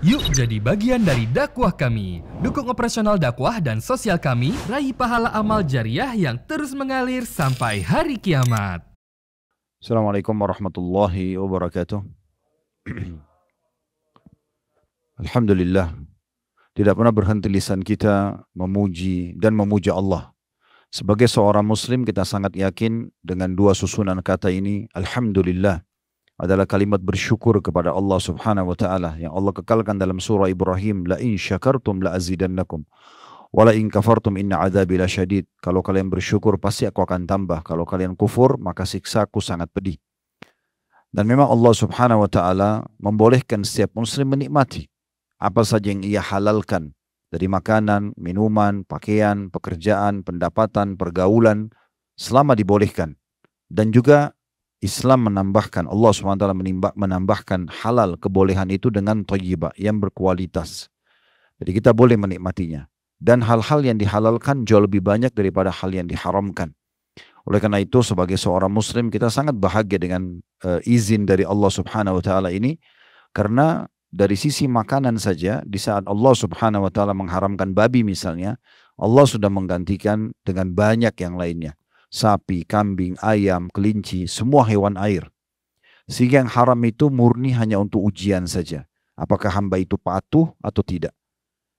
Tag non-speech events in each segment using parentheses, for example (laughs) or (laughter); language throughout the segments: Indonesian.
Yuk jadi bagian dari dakwah kami. Dukung operasional dakwah dan sosial kami, raih pahala amal jariah yang terus mengalir sampai hari kiamat. Assalamualaikum warahmatullahi wabarakatuh. (clears throat) Alhamdulillah, tidak pernah berhenti lisan kita memuji dan memuja Allah. Sebagai seorang muslim kita sangat yakin dengan dua susunan kata ini, Alhamdulillah adalah kalimat bersyukur kepada Allah Subhanahu wa taala yang Allah kekalkan dalam surah Ibrahim la in syakartum la azidannakum wa la in kafartum inna adzabi lasyadid kalau kalian bersyukur pasti aku akan tambah kalau kalian kufur maka siksaku sangat pedih dan memang Allah Subhanahu wa taala membolehkan setiap muslim menikmati apa saja yang ia halalkan dari makanan, minuman, pakaian, pekerjaan, pendapatan, pergaulan selama dibolehkan dan juga Islam menambahkan Allah SWT menambahkan halal kebolehan itu dengan toyiba yang berkualitas. Jadi kita boleh menikmatinya. Dan hal-hal yang dihalalkan jauh lebih banyak daripada hal yang diharamkan. Oleh karena itu sebagai seorang muslim kita sangat bahagia dengan uh, izin dari Allah Subhanahu wa taala ini karena dari sisi makanan saja di saat Allah Subhanahu wa taala mengharamkan babi misalnya, Allah sudah menggantikan dengan banyak yang lainnya sapi, kambing, ayam, kelinci, semua hewan air. Sehingga yang haram itu murni hanya untuk ujian saja. Apakah hamba itu patuh atau tidak.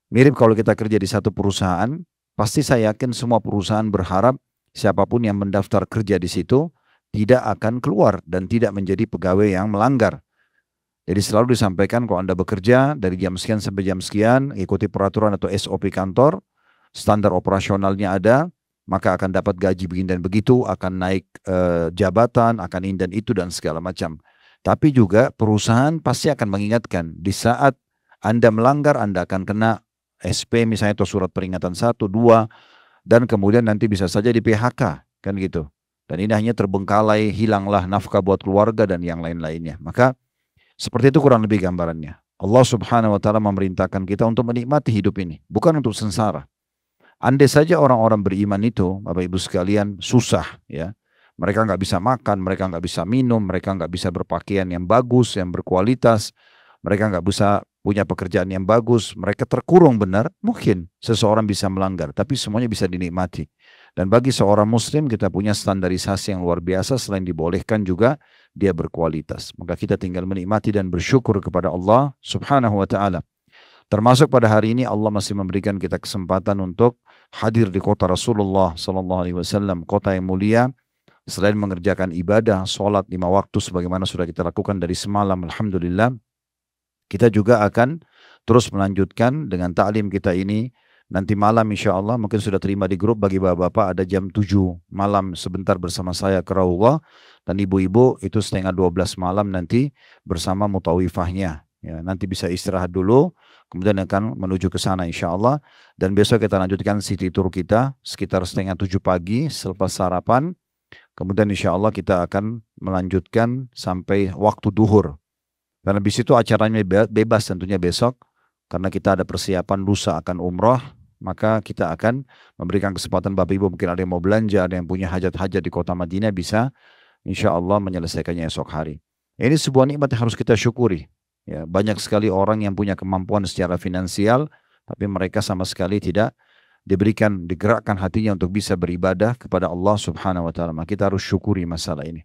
Mirip kalau kita kerja di satu perusahaan, pasti saya yakin semua perusahaan berharap siapapun yang mendaftar kerja di situ tidak akan keluar dan tidak menjadi pegawai yang melanggar. Jadi selalu disampaikan kalau Anda bekerja dari jam sekian sampai jam sekian, ikuti peraturan atau SOP kantor, standar operasionalnya ada, maka akan dapat gaji begini dan begitu, akan naik e, jabatan, akan ini dan itu dan segala macam. Tapi juga perusahaan pasti akan mengingatkan di saat Anda melanggar Anda akan kena SP misalnya atau surat peringatan 1, 2 dan kemudian nanti bisa saja di PHK kan gitu. Dan ini hanya terbengkalai, hilanglah nafkah buat keluarga dan yang lain-lainnya. Maka seperti itu kurang lebih gambarannya. Allah Subhanahu wa taala memerintahkan kita untuk menikmati hidup ini, bukan untuk sengsara. Andai saja orang-orang beriman itu, Bapak Ibu sekalian, susah ya. Mereka nggak bisa makan, mereka nggak bisa minum, mereka nggak bisa berpakaian yang bagus, yang berkualitas, mereka nggak bisa punya pekerjaan yang bagus, mereka terkurung benar, mungkin seseorang bisa melanggar, tapi semuanya bisa dinikmati. Dan bagi seorang muslim kita punya standarisasi yang luar biasa, selain dibolehkan juga dia berkualitas. Maka kita tinggal menikmati dan bersyukur kepada Allah subhanahu wa ta'ala. Termasuk pada hari ini Allah masih memberikan kita kesempatan untuk hadir di kota Rasulullah Sallallahu Alaihi Wasallam, kota yang mulia. Selain mengerjakan ibadah, sholat lima waktu sebagaimana sudah kita lakukan dari semalam, Alhamdulillah, kita juga akan terus melanjutkan dengan taklim kita ini Nanti malam insya Allah mungkin sudah terima di grup bagi bapak-bapak ada jam 7 malam sebentar bersama saya ke Rawah. dan ibu-ibu itu setengah 12 malam nanti bersama mutawifahnya. Ya, nanti bisa istirahat dulu kemudian akan menuju ke sana insya Allah. Dan besok kita lanjutkan city tour kita sekitar setengah tujuh pagi selepas sarapan. Kemudian insya Allah kita akan melanjutkan sampai waktu duhur. Dan habis itu acaranya bebas tentunya besok. Karena kita ada persiapan lusa akan umroh. Maka kita akan memberikan kesempatan Bapak Ibu mungkin ada yang mau belanja, ada yang punya hajat-hajat di kota Madinah bisa insya Allah menyelesaikannya esok hari. Ini sebuah nikmat yang harus kita syukuri. Ya, banyak sekali orang yang punya kemampuan secara finansial, tapi mereka sama sekali tidak diberikan, digerakkan hatinya untuk bisa beribadah kepada Allah Subhanahu wa Ta'ala. Kita harus syukuri masalah ini.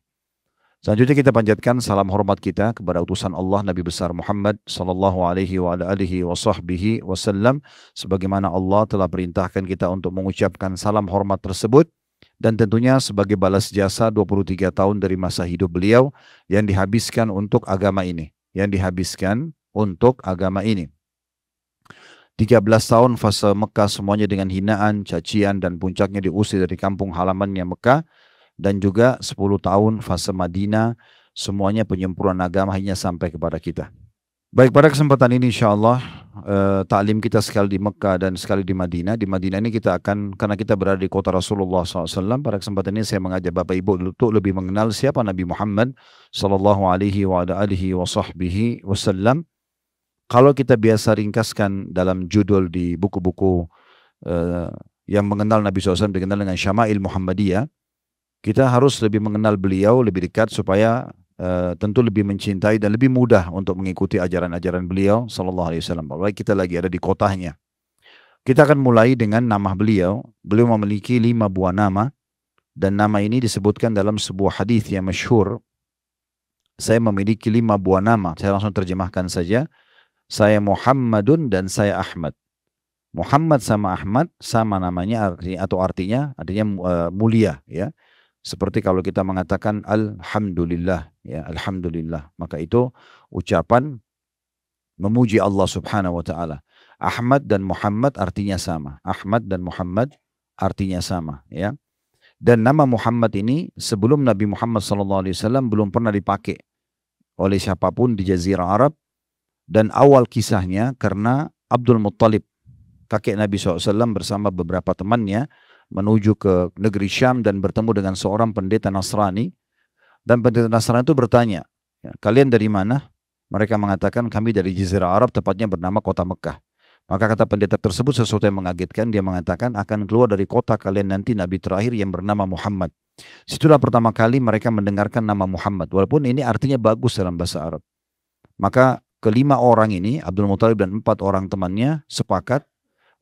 Selanjutnya kita panjatkan salam hormat kita kepada utusan Allah Nabi besar Muhammad sallallahu alaihi wa alihi wa sahbihi wasallam sebagaimana Allah telah perintahkan kita untuk mengucapkan salam hormat tersebut dan tentunya sebagai balas jasa 23 tahun dari masa hidup beliau yang dihabiskan untuk agama ini yang dihabiskan untuk agama ini. 13 tahun fase Mekah semuanya dengan hinaan, cacian, dan puncaknya diusir dari kampung halamannya Mekah. Dan juga 10 tahun fase Madinah semuanya penyempurnaan agama hanya sampai kepada kita. Baik pada kesempatan ini insya Allah eh, taklim kita sekali di Mekah dan sekali di Madinah. Di Madinah ini kita akan karena kita berada di kota Rasulullah SAW. Pada kesempatan ini saya mengajak Bapak Ibu untuk lebih mengenal siapa Nabi Muhammad Sallallahu Alaihi wa alihi wa sahbihi Wasallam. Kalau kita biasa ringkaskan dalam judul di buku-buku eh, yang mengenal Nabi SAW dikenal dengan Syama'il Muhammadiyah, kita harus lebih mengenal beliau lebih dekat supaya Eh, tentu lebih mencintai dan lebih mudah untuk mengikuti ajaran-ajaran beliau sallallahu alaihi wasallam. Baik kita lagi ada di kotanya. Kita akan mulai dengan nama beliau. Beliau memiliki lima buah nama dan nama ini disebutkan dalam sebuah hadis yang masyhur. Saya memiliki lima buah nama. Saya langsung terjemahkan saja. Saya Muhammadun dan saya Ahmad. Muhammad sama Ahmad sama namanya arti atau artinya artinya uh, mulia ya. Seperti kalau kita mengatakan alhamdulillah ya alhamdulillah maka itu ucapan memuji Allah Subhanahu wa taala. Ahmad dan Muhammad artinya sama. Ahmad dan Muhammad artinya sama ya. Dan nama Muhammad ini sebelum Nabi Muhammad SAW belum pernah dipakai oleh siapapun di Jazirah Arab. Dan awal kisahnya karena Abdul Muttalib, kakek Nabi SAW bersama beberapa temannya menuju ke negeri Syam dan bertemu dengan seorang pendeta Nasrani. Dan pendeta Nasrani itu bertanya, ya, kalian dari mana? Mereka mengatakan kami dari Jazirah Arab, tepatnya bernama kota Mekah. Maka kata pendeta tersebut sesuatu yang mengagetkan, dia mengatakan akan keluar dari kota kalian nanti nabi terakhir yang bernama Muhammad. Situlah pertama kali mereka mendengarkan nama Muhammad, walaupun ini artinya bagus dalam bahasa Arab. Maka kelima orang ini, Abdul Muthalib dan empat orang temannya sepakat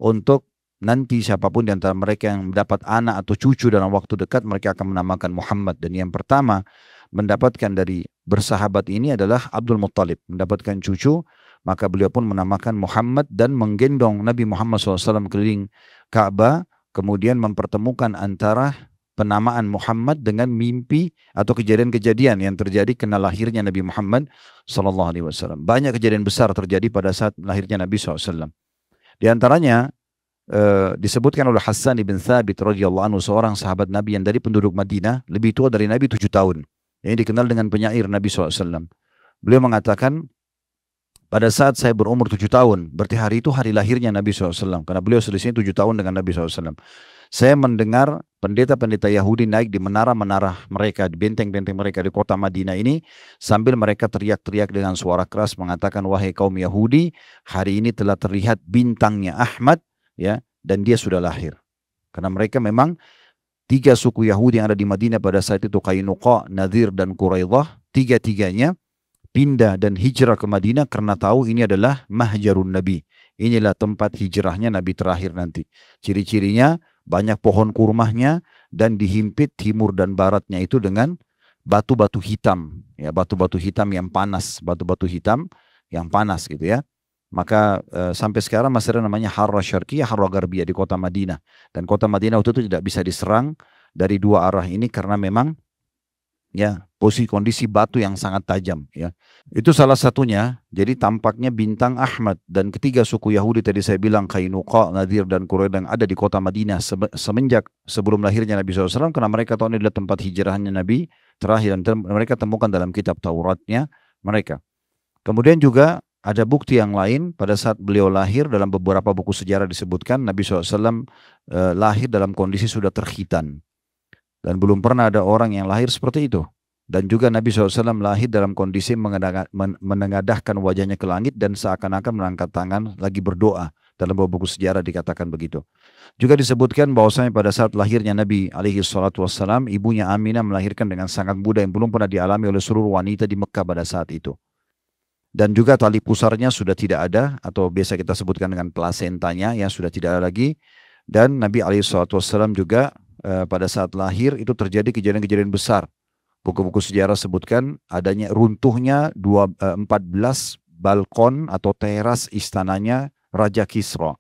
untuk Nanti siapapun di antara mereka yang mendapat anak atau cucu dalam waktu dekat mereka akan menamakan Muhammad. Dan yang pertama mendapatkan dari bersahabat ini adalah Abdul Muttalib. Mendapatkan cucu maka beliau pun menamakan Muhammad dan menggendong Nabi Muhammad SAW keliling Ka'bah. Kemudian mempertemukan antara penamaan Muhammad dengan mimpi atau kejadian-kejadian yang terjadi kena lahirnya Nabi Muhammad saw Banyak kejadian besar terjadi pada saat lahirnya Nabi SAW. Di antaranya Eh, disebutkan oleh Hassan bin Thabit radhiyallahu anhu seorang sahabat Nabi yang dari penduduk Madinah lebih tua dari Nabi tujuh tahun. yang dikenal dengan penyair Nabi SAW. Beliau mengatakan, pada saat saya berumur tujuh tahun, berarti hari itu hari lahirnya Nabi SAW. Karena beliau selisihnya tujuh tahun dengan Nabi SAW. Saya mendengar pendeta-pendeta Yahudi naik di menara-menara mereka, di benteng-benteng mereka di kota Madinah ini, sambil mereka teriak-teriak dengan suara keras mengatakan, Wahai kaum Yahudi, hari ini telah terlihat bintangnya Ahmad ya dan dia sudah lahir. Karena mereka memang tiga suku Yahudi yang ada di Madinah pada saat itu Kainuqa, Nadir dan Quraidah, tiga-tiganya pindah dan hijrah ke Madinah karena tahu ini adalah mahjarun Nabi. Inilah tempat hijrahnya Nabi terakhir nanti. Ciri-cirinya banyak pohon kurmahnya dan dihimpit timur dan baratnya itu dengan batu-batu hitam, ya batu-batu hitam yang panas, batu-batu hitam yang panas gitu ya. Maka e, sampai sekarang masih ada namanya Harra Syarqiyah, Harra Garbiyah di kota Madinah. Dan kota Madinah waktu itu tidak bisa diserang dari dua arah ini karena memang ya posisi kondisi batu yang sangat tajam ya itu salah satunya jadi tampaknya bintang Ahmad dan ketiga suku Yahudi tadi saya bilang Kainuqa Nadir dan Quraid yang ada di kota Madinah semenjak sebelum lahirnya Nabi SAW karena mereka tahu ini adalah tempat hijrahnya Nabi terakhir dan mereka temukan dalam kitab Tauratnya mereka kemudian juga ada bukti yang lain pada saat beliau lahir dalam beberapa buku sejarah disebutkan Nabi SAW eh, lahir dalam kondisi sudah terhitan dan belum pernah ada orang yang lahir seperti itu dan juga Nabi SAW lahir dalam kondisi menengadahkan wajahnya ke langit dan seakan-akan mengangkat tangan lagi berdoa dalam beberapa buku sejarah dikatakan begitu juga disebutkan bahwasanya pada saat lahirnya Nabi alaihi salatu ibunya Aminah melahirkan dengan sangat muda yang belum pernah dialami oleh seluruh wanita di Mekah pada saat itu dan juga tali pusarnya sudah tidak ada atau biasa kita sebutkan dengan plasentanya yang sudah tidak ada lagi dan Nabi Ali Wasallam juga e, pada saat lahir itu terjadi kejadian-kejadian besar buku-buku sejarah sebutkan adanya runtuhnya dua, e, eh, 14 balkon atau teras istananya Raja Kisra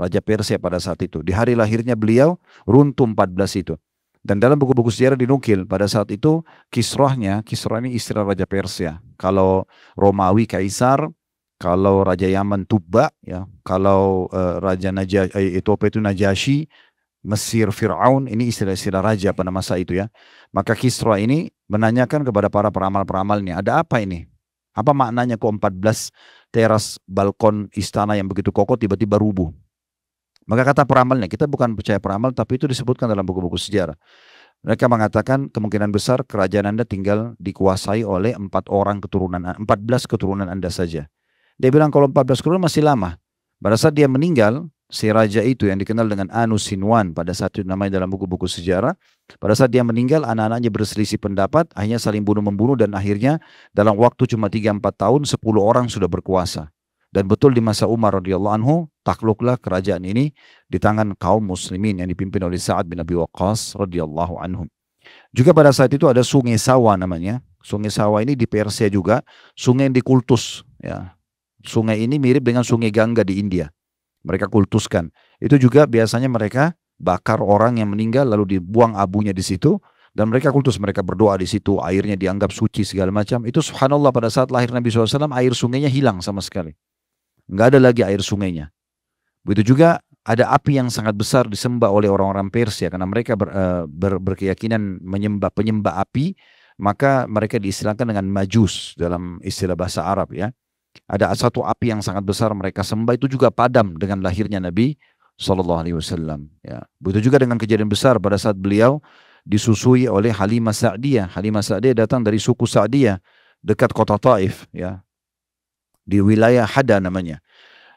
Raja Persia pada saat itu di hari lahirnya beliau runtuh 14 itu dan dalam buku-buku sejarah dinukil pada saat itu Kisrohnya, Kisroh ini istilah Raja Persia. Kalau Romawi Kaisar, kalau Raja Yaman Tuba, ya, kalau uh, Raja Najasyi, eh, itu apa itu Najasyi, Mesir Fir'aun, ini istilah-istilah raja pada masa itu ya. Maka Kisra ini menanyakan kepada para peramal-peramalnya, ada apa ini? Apa maknanya kok 14 teras balkon istana yang begitu kokoh tiba-tiba rubuh? Maka kata peramalnya, kita bukan percaya peramal tapi itu disebutkan dalam buku-buku sejarah. Mereka mengatakan kemungkinan besar kerajaan Anda tinggal dikuasai oleh empat orang keturunan 14 keturunan Anda saja. Dia bilang kalau 14 keturunan masih lama. Pada saat dia meninggal, si raja itu yang dikenal dengan Anu Sinwan pada saat itu namanya dalam buku-buku sejarah. Pada saat dia meninggal, anak-anaknya berselisih pendapat, akhirnya saling bunuh-membunuh dan akhirnya dalam waktu cuma 3-4 tahun 10 orang sudah berkuasa. Dan betul di masa Umar radhiyallahu anhu takluklah kerajaan ini di tangan kaum muslimin yang dipimpin oleh Sa'ad bin Abi Waqqas radhiyallahu anhum. Juga pada saat itu ada sungai Sawa namanya. Sungai Sawa ini di Persia juga, sungai yang dikultus ya. Sungai ini mirip dengan sungai Gangga di India. Mereka kultuskan. Itu juga biasanya mereka bakar orang yang meninggal lalu dibuang abunya di situ dan mereka kultus mereka berdoa di situ airnya dianggap suci segala macam itu subhanallah pada saat lahir Nabi SAW air sungainya hilang sama sekali Enggak ada lagi air sungainya Begitu juga ada api yang sangat besar disembah oleh orang-orang Persia karena mereka ber, eh, ber, berkeyakinan menyembah penyembah api, maka mereka diistilahkan dengan majus dalam istilah bahasa Arab ya. Ada satu api yang sangat besar mereka sembah itu juga padam dengan lahirnya Nabi Shallallahu Alaihi Wasallam. Ya. Begitu juga dengan kejadian besar pada saat beliau disusui oleh Halimah Sa'diyah. Halimah Sa'diyah datang dari suku Sa'diyah dekat kota Taif ya. Di wilayah Hada namanya.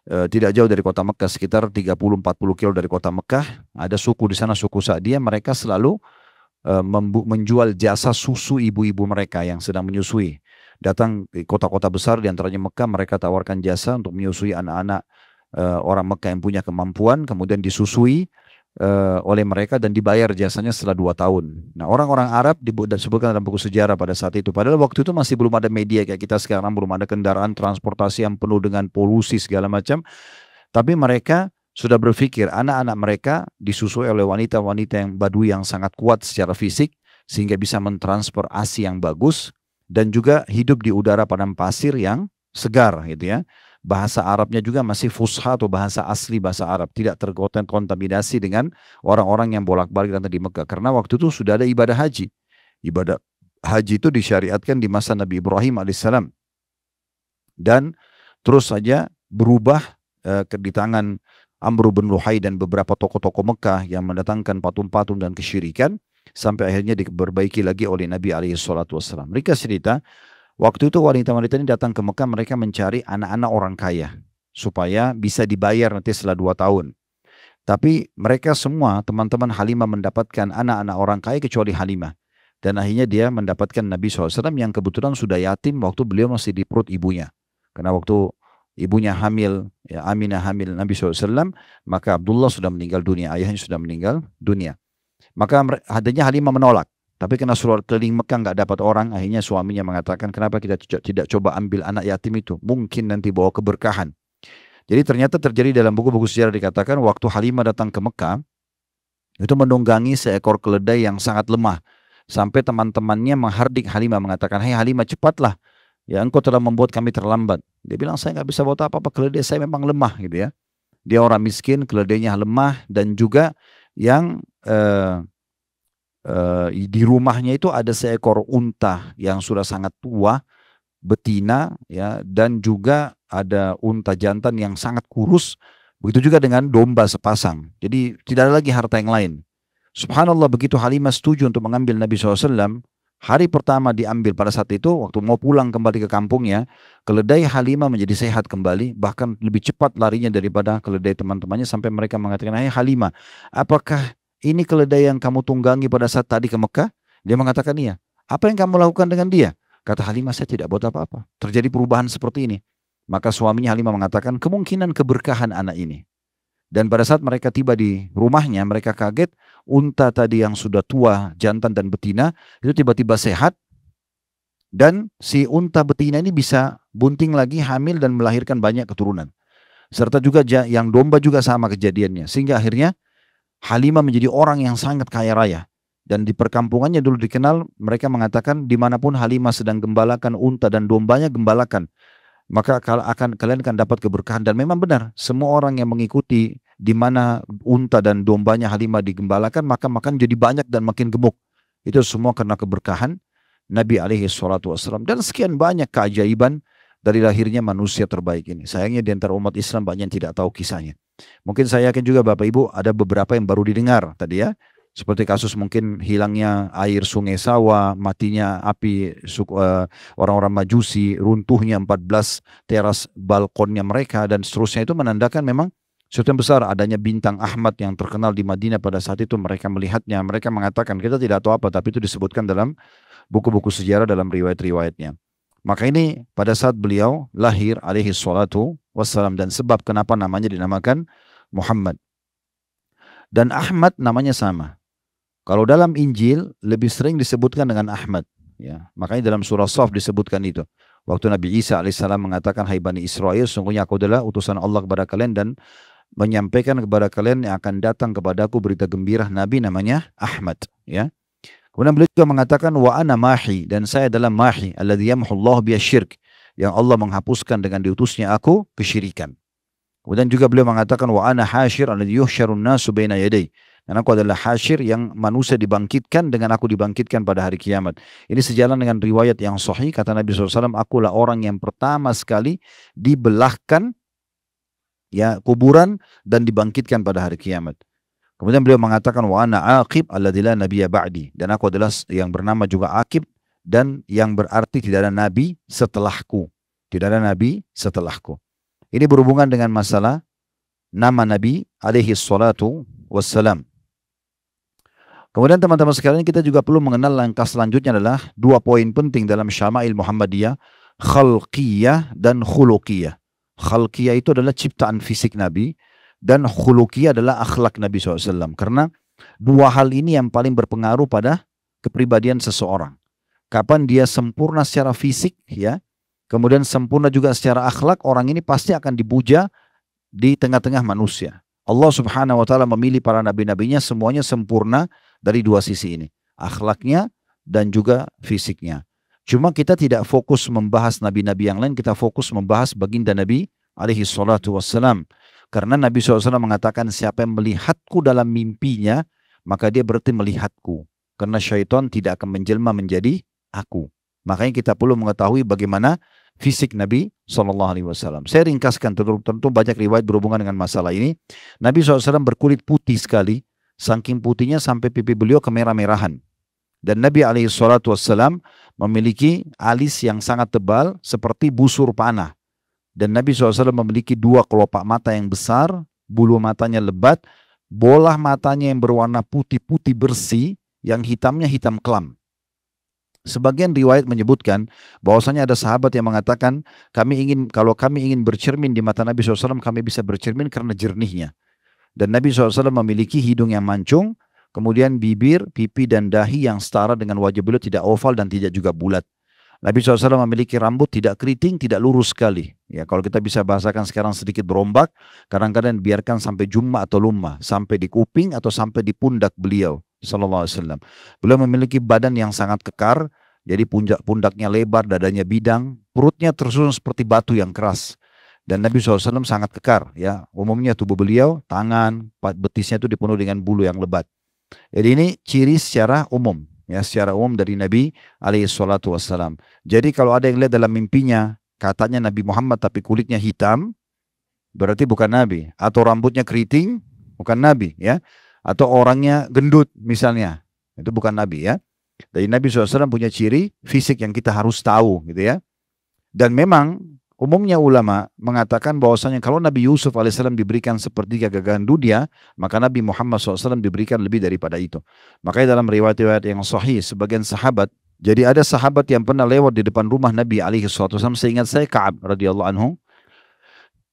Eh, tidak jauh dari kota Mekah sekitar 30-40 kilo dari kota Mekah ada suku di sana suku Sadia mereka selalu uh, menjual jasa susu ibu-ibu mereka yang sedang menyusui datang di kota-kota besar di antaranya Mekah mereka tawarkan jasa untuk menyusui anak-anak uh, orang Mekah yang punya kemampuan kemudian disusui uh, oleh mereka dan dibayar jasanya setelah dua tahun. Nah orang-orang Arab disebutkan dalam buku sejarah pada saat itu. Padahal waktu itu masih belum ada media kayak kita sekarang, belum ada kendaraan transportasi yang penuh dengan polusi segala macam. Tapi mereka sudah berpikir anak-anak mereka disusui oleh wanita-wanita yang badui yang sangat kuat secara fisik sehingga bisa mentransfer asi yang bagus dan juga hidup di udara padang pasir yang segar gitu ya bahasa Arabnya juga masih fusha atau bahasa asli bahasa Arab, tidak kontaminasi dengan orang-orang yang bolak-balik datang di Mekah. Karena waktu itu sudah ada ibadah haji. Ibadah haji itu disyariatkan di masa Nabi Ibrahim alaihissalam. Dan terus saja berubah eh, ke di tangan Amr bin Luhai dan beberapa tokoh-tokoh Mekah yang mendatangkan patung-patung dan kesyirikan sampai akhirnya diperbaiki lagi oleh Nabi alaihi Mereka cerita Waktu itu wanita-wanita ini datang ke Mekah mereka mencari anak-anak orang kaya supaya bisa dibayar nanti setelah dua tahun. Tapi mereka semua teman-teman Halimah mendapatkan anak-anak orang kaya kecuali Halimah. Dan akhirnya dia mendapatkan Nabi SAW yang kebetulan sudah yatim waktu beliau masih di perut ibunya. Karena waktu ibunya hamil, ya Aminah hamil Nabi SAW, maka Abdullah sudah meninggal dunia, ayahnya sudah meninggal dunia. Maka adanya Halimah menolak. Tapi karena surat keliling Mekah nggak dapat orang, akhirnya suaminya mengatakan, kenapa kita tidak coba ambil anak yatim itu? Mungkin nanti bawa keberkahan. Jadi ternyata terjadi dalam buku-buku sejarah dikatakan waktu Halimah datang ke Mekah, itu menunggangi seekor keledai yang sangat lemah. Sampai teman-temannya menghardik Halimah mengatakan, Hai hey Halimah cepatlah, ya engkau telah membuat kami terlambat. Dia bilang, saya nggak bisa buat apa-apa, keledai saya memang lemah gitu ya. Dia orang miskin, keledainya lemah dan juga yang... Eh, Uh, di rumahnya itu ada seekor unta yang sudah sangat tua, betina ya dan juga ada unta jantan yang sangat kurus begitu juga dengan domba sepasang jadi tidak ada lagi harta yang lain subhanallah begitu Halimah setuju untuk mengambil Nabi SAW hari pertama diambil pada saat itu waktu mau pulang kembali ke kampungnya keledai Halimah menjadi sehat kembali bahkan lebih cepat larinya daripada keledai teman-temannya sampai mereka mengatakan hey, Halimah apakah ini keledai yang kamu tunggangi pada saat tadi ke Mekah? Dia mengatakan iya. Apa yang kamu lakukan dengan dia? Kata Halimah saya tidak buat apa-apa. Terjadi perubahan seperti ini. Maka suaminya Halimah mengatakan kemungkinan keberkahan anak ini. Dan pada saat mereka tiba di rumahnya mereka kaget unta tadi yang sudah tua jantan dan betina itu tiba-tiba sehat dan si unta betina ini bisa bunting lagi hamil dan melahirkan banyak keturunan. Serta juga yang domba juga sama kejadiannya sehingga akhirnya Halimah menjadi orang yang sangat kaya raya. Dan di perkampungannya dulu dikenal, mereka mengatakan dimanapun Halimah sedang gembalakan unta dan dombanya gembalakan. Maka akan kalian akan dapat keberkahan. Dan memang benar, semua orang yang mengikuti di mana unta dan dombanya Halimah digembalakan, maka makan jadi banyak dan makin gemuk. Itu semua karena keberkahan Nabi alaihi wasallam. Dan sekian banyak keajaiban dari lahirnya manusia terbaik ini. Sayangnya di antara umat Islam banyak yang tidak tahu kisahnya. Mungkin saya yakin juga Bapak Ibu ada beberapa yang baru didengar tadi ya. Seperti kasus mungkin hilangnya air sungai sawah, matinya api eh, orang-orang majusi, runtuhnya 14 teras balkonnya mereka dan seterusnya itu menandakan memang Sesuatu yang besar adanya bintang Ahmad yang terkenal di Madinah pada saat itu mereka melihatnya. Mereka mengatakan kita tidak tahu apa tapi itu disebutkan dalam buku-buku sejarah dalam riwayat-riwayatnya. Maka ini pada saat beliau lahir alaihi salatu wassalam dan sebab kenapa namanya dinamakan Muhammad. Dan Ahmad namanya sama. Kalau dalam Injil lebih sering disebutkan dengan Ahmad. Ya, makanya dalam surah Saf disebutkan itu. Waktu Nabi Isa alaihissalam mengatakan, Hai Bani Israel, sungguhnya aku adalah utusan Allah kepada kalian dan menyampaikan kepada kalian yang akan datang kepadaku berita gembira Nabi namanya Ahmad. Ya, Kemudian beliau juga mengatakan wa ana mahi dan saya adalah mahi alladzi yamhullahu bi syirk yang Allah menghapuskan dengan diutusnya aku kesyirikan. Kemudian juga beliau mengatakan wa ana hasyir alladzi yuhsyarun nasu baina yaday. Dan aku adalah hasyir yang manusia dibangkitkan dengan aku dibangkitkan pada hari kiamat. Ini sejalan dengan riwayat yang sahih kata Nabi SAW, akulah orang yang pertama sekali dibelahkan ya kuburan dan dibangkitkan pada hari kiamat. Kemudian beliau mengatakan wa ana aqib alladzi la nabiyya ba'di dan aku adalah yang bernama juga Aqib dan yang berarti tidak ada nabi setelahku. Tidak ada nabi setelahku. Ini berhubungan dengan masalah nama nabi alaihi salatu wassalam. Kemudian teman-teman sekalian kita juga perlu mengenal langkah selanjutnya adalah dua poin penting dalam Syama'il Muhammadiyah, khalqiyah dan khuluqiyah. Khalqiyah itu adalah ciptaan fisik Nabi, dan khuluki adalah akhlak Nabi SAW. Karena dua hal ini yang paling berpengaruh pada kepribadian seseorang. Kapan dia sempurna secara fisik ya, kemudian sempurna juga secara akhlak, orang ini pasti akan dibuja di tengah-tengah manusia. Allah Subhanahu wa taala memilih para nabi-nabinya semuanya sempurna dari dua sisi ini, akhlaknya dan juga fisiknya. Cuma kita tidak fokus membahas nabi-nabi yang lain, kita fokus membahas baginda Nabi alaihi salatu wassalam. Karena Nabi SAW mengatakan siapa yang melihatku dalam mimpinya, maka dia berarti melihatku. Karena syaitan tidak akan menjelma menjadi aku. Makanya kita perlu mengetahui bagaimana fisik Nabi saw. Saya ringkaskan tentu, tentu banyak riwayat berhubungan dengan masalah ini. Nabi SAW berkulit putih sekali, saking putihnya sampai pipi beliau kemerah-merahan. Dan Nabi SAW memiliki alis yang sangat tebal seperti busur panah. Dan Nabi SAW memiliki dua kelopak mata yang besar, bulu matanya lebat, bola matanya yang berwarna putih-putih bersih, yang hitamnya hitam kelam. Sebagian riwayat menyebutkan bahwasanya ada sahabat yang mengatakan kami ingin kalau kami ingin bercermin di mata Nabi SAW kami bisa bercermin karena jernihnya. Dan Nabi SAW memiliki hidung yang mancung, kemudian bibir, pipi dan dahi yang setara dengan wajah beliau tidak oval dan tidak juga bulat. Nabi SAW memiliki rambut tidak keriting, tidak lurus sekali. Ya, kalau kita bisa bahasakan sekarang sedikit berombak, kadang-kadang biarkan sampai jumma atau lumma, sampai di kuping atau sampai di pundak beliau. Sallallahu Alaihi Wasallam. Beliau memiliki badan yang sangat kekar, jadi pundak pundaknya lebar, dadanya bidang, perutnya tersusun seperti batu yang keras. Dan Nabi SAW sangat kekar, ya. Umumnya tubuh beliau, tangan, betisnya itu dipenuhi dengan bulu yang lebat. Jadi ini ciri secara umum ya secara umum dari Nabi alaihi salatu wassalam. Jadi kalau ada yang lihat dalam mimpinya katanya Nabi Muhammad tapi kulitnya hitam berarti bukan nabi atau rambutnya keriting bukan nabi ya atau orangnya gendut misalnya itu bukan nabi ya. Jadi Nabi SAW punya ciri fisik yang kita harus tahu gitu ya. Dan memang Umumnya ulama mengatakan bahwasanya kalau Nabi Yusuf alaihissalam diberikan sepertiga kegagahan dunia, maka Nabi Muhammad SAW diberikan lebih daripada itu. Makanya dalam riwayat-riwayat yang sahih, sebagian sahabat, jadi ada sahabat yang pernah lewat di depan rumah Nabi alaihi wasallam seingat saya Ka'ab radhiyallahu anhu.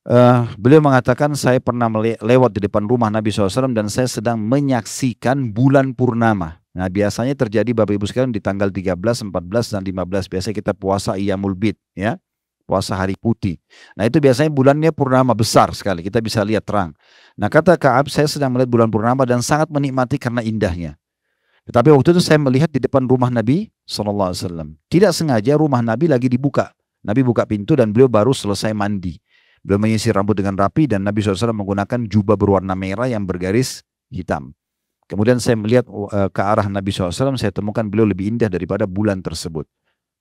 Uh, beliau mengatakan saya pernah lewat di depan rumah Nabi SAW dan saya sedang menyaksikan bulan purnama. Nah biasanya terjadi Bapak Ibu sekalian di tanggal 13, 14, dan 15. Biasanya kita puasa Iyamul Bid ya puasa hari putih. Nah itu biasanya bulannya purnama besar sekali, kita bisa lihat terang. Nah kata Kaab, saya sedang melihat bulan purnama dan sangat menikmati karena indahnya. Tetapi waktu itu saya melihat di depan rumah Nabi SAW. Tidak sengaja rumah Nabi lagi dibuka. Nabi buka pintu dan beliau baru selesai mandi. Beliau menyisir rambut dengan rapi dan Nabi SAW menggunakan jubah berwarna merah yang bergaris hitam. Kemudian saya melihat eh, ke arah Nabi SAW, saya temukan beliau lebih indah daripada bulan tersebut.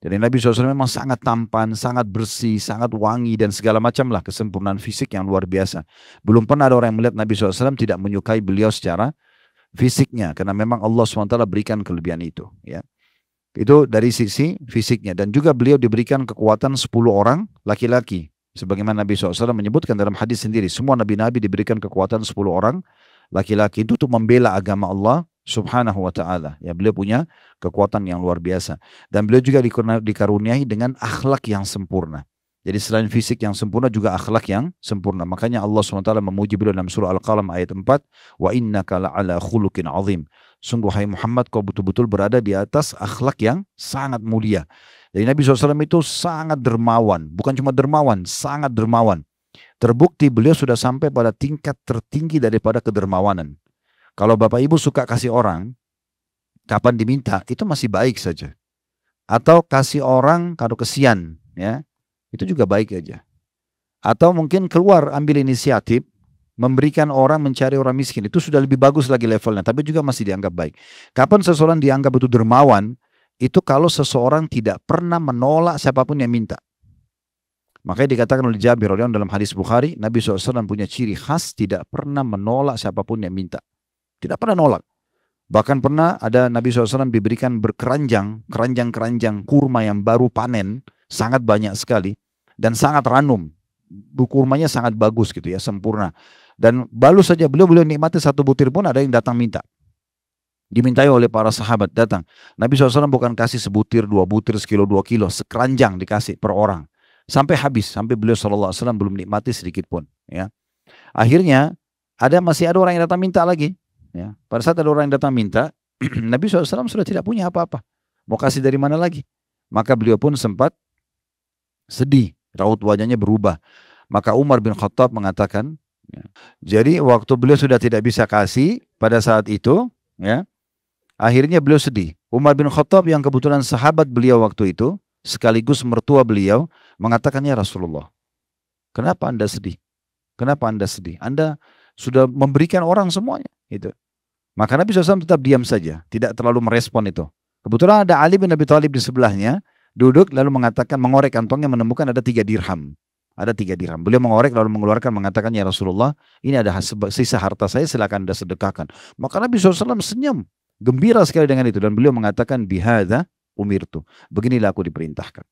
Jadi Nabi SAW memang sangat tampan, sangat bersih, sangat wangi dan segala macam lah kesempurnaan fisik yang luar biasa. Belum pernah ada orang yang melihat Nabi SAW tidak menyukai beliau secara fisiknya karena memang Allah SWT berikan kelebihan itu. Ya. Itu dari sisi fisiknya dan juga beliau diberikan kekuatan 10 orang laki-laki. Sebagaimana Nabi SAW menyebutkan dalam hadis sendiri, semua nabi-nabi diberikan kekuatan 10 orang laki-laki itu untuk membela agama Allah subhanahu wa ta'ala. Ya, beliau punya kekuatan yang luar biasa. Dan beliau juga dikaruniai dengan akhlak yang sempurna. Jadi selain fisik yang sempurna juga akhlak yang sempurna. Makanya Allah SWT memuji beliau dalam surah Al-Qalam ayat 4. Wa innaka la'ala khuluqin azim. Sungguh hai Muhammad kau betul-betul berada di atas akhlak yang sangat mulia. Jadi Nabi SAW itu sangat dermawan. Bukan cuma dermawan, sangat dermawan. Terbukti beliau sudah sampai pada tingkat tertinggi daripada kedermawanan. Kalau Bapak Ibu suka kasih orang, kapan diminta, itu masih baik saja. Atau kasih orang kalau kesian, ya itu juga baik aja. Atau mungkin keluar ambil inisiatif, memberikan orang mencari orang miskin, itu sudah lebih bagus lagi levelnya, tapi juga masih dianggap baik. Kapan seseorang dianggap itu dermawan, itu kalau seseorang tidak pernah menolak siapapun yang minta. Makanya dikatakan oleh Jabir dalam hadis Bukhari, Nabi SAW punya ciri khas tidak pernah menolak siapapun yang minta. Tidak pernah nolak. Bahkan pernah ada Nabi SAW diberikan berkeranjang, keranjang-keranjang kurma yang baru panen, sangat banyak sekali, dan sangat ranum. Kurmanya sangat bagus gitu ya, sempurna. Dan baru saja beliau beliau nikmati satu butir pun ada yang datang minta. Dimintai oleh para sahabat datang. Nabi SAW bukan kasih sebutir, dua butir, sekilo, dua kilo, sekeranjang dikasih per orang. Sampai habis, sampai beliau SAW belum nikmati sedikit pun. Ya. Akhirnya ada masih ada orang yang datang minta lagi. Ya. Pada saat ada orang yang datang minta, (clears throat) Nabi SAW sudah tidak punya apa-apa. Mau kasih dari mana lagi? Maka beliau pun sempat sedih, raut wajahnya berubah. Maka Umar bin Khattab mengatakan, ya, jadi waktu beliau sudah tidak bisa kasih pada saat itu, ya, akhirnya beliau sedih. Umar bin Khattab yang kebetulan sahabat beliau waktu itu, sekaligus mertua beliau, mengatakannya Rasulullah, kenapa anda sedih? Kenapa anda sedih? Anda sudah memberikan orang semuanya. Gitu. Maka Nabi SAW tetap diam saja, tidak terlalu merespon itu. Kebetulan ada Ali bin Abi Thalib di sebelahnya, duduk lalu mengatakan, mengorek kantongnya menemukan ada tiga dirham. Ada tiga dirham. Beliau mengorek lalu mengeluarkan mengatakan, Ya Rasulullah, ini ada sisa harta saya, silakan anda sedekahkan. Maka Nabi SAW senyum, gembira sekali dengan itu. Dan beliau mengatakan, umir umirtu. Beginilah aku diperintahkan.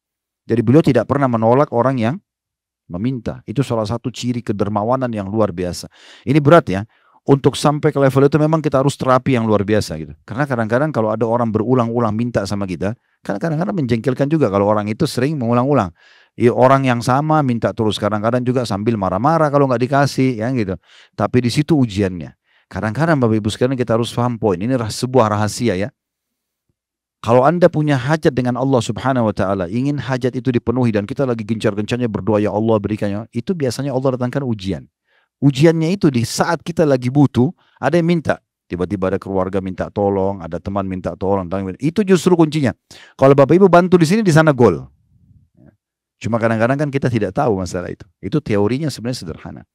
Jadi beliau tidak pernah menolak orang yang meminta. Itu salah satu ciri kedermawanan yang luar biasa. Ini berat ya untuk sampai ke level itu memang kita harus terapi yang luar biasa gitu. Karena kadang-kadang kalau ada orang berulang-ulang minta sama kita, kan kadang-kadang menjengkelkan juga kalau orang itu sering mengulang-ulang. Ya, orang yang sama minta terus kadang-kadang juga sambil marah-marah kalau nggak dikasih ya gitu. Tapi di situ ujiannya. Kadang-kadang Bapak Ibu sekarang kita harus paham poin ini adalah sebuah rahasia ya. Kalau Anda punya hajat dengan Allah Subhanahu wa taala, ingin hajat itu dipenuhi dan kita lagi gencar-gencarnya berdoa ya Allah berikannya, itu biasanya Allah datangkan ujian. Ujiannya itu di saat kita lagi butuh, ada yang minta. Tiba-tiba ada keluarga minta tolong, ada teman minta tolong. Itu justru kuncinya. Kalau Bapak Ibu bantu di sini, di sana gol. Ya. Cuma kadang-kadang kan kita tidak tahu masalah itu. Itu teorinya sebenarnya sederhana.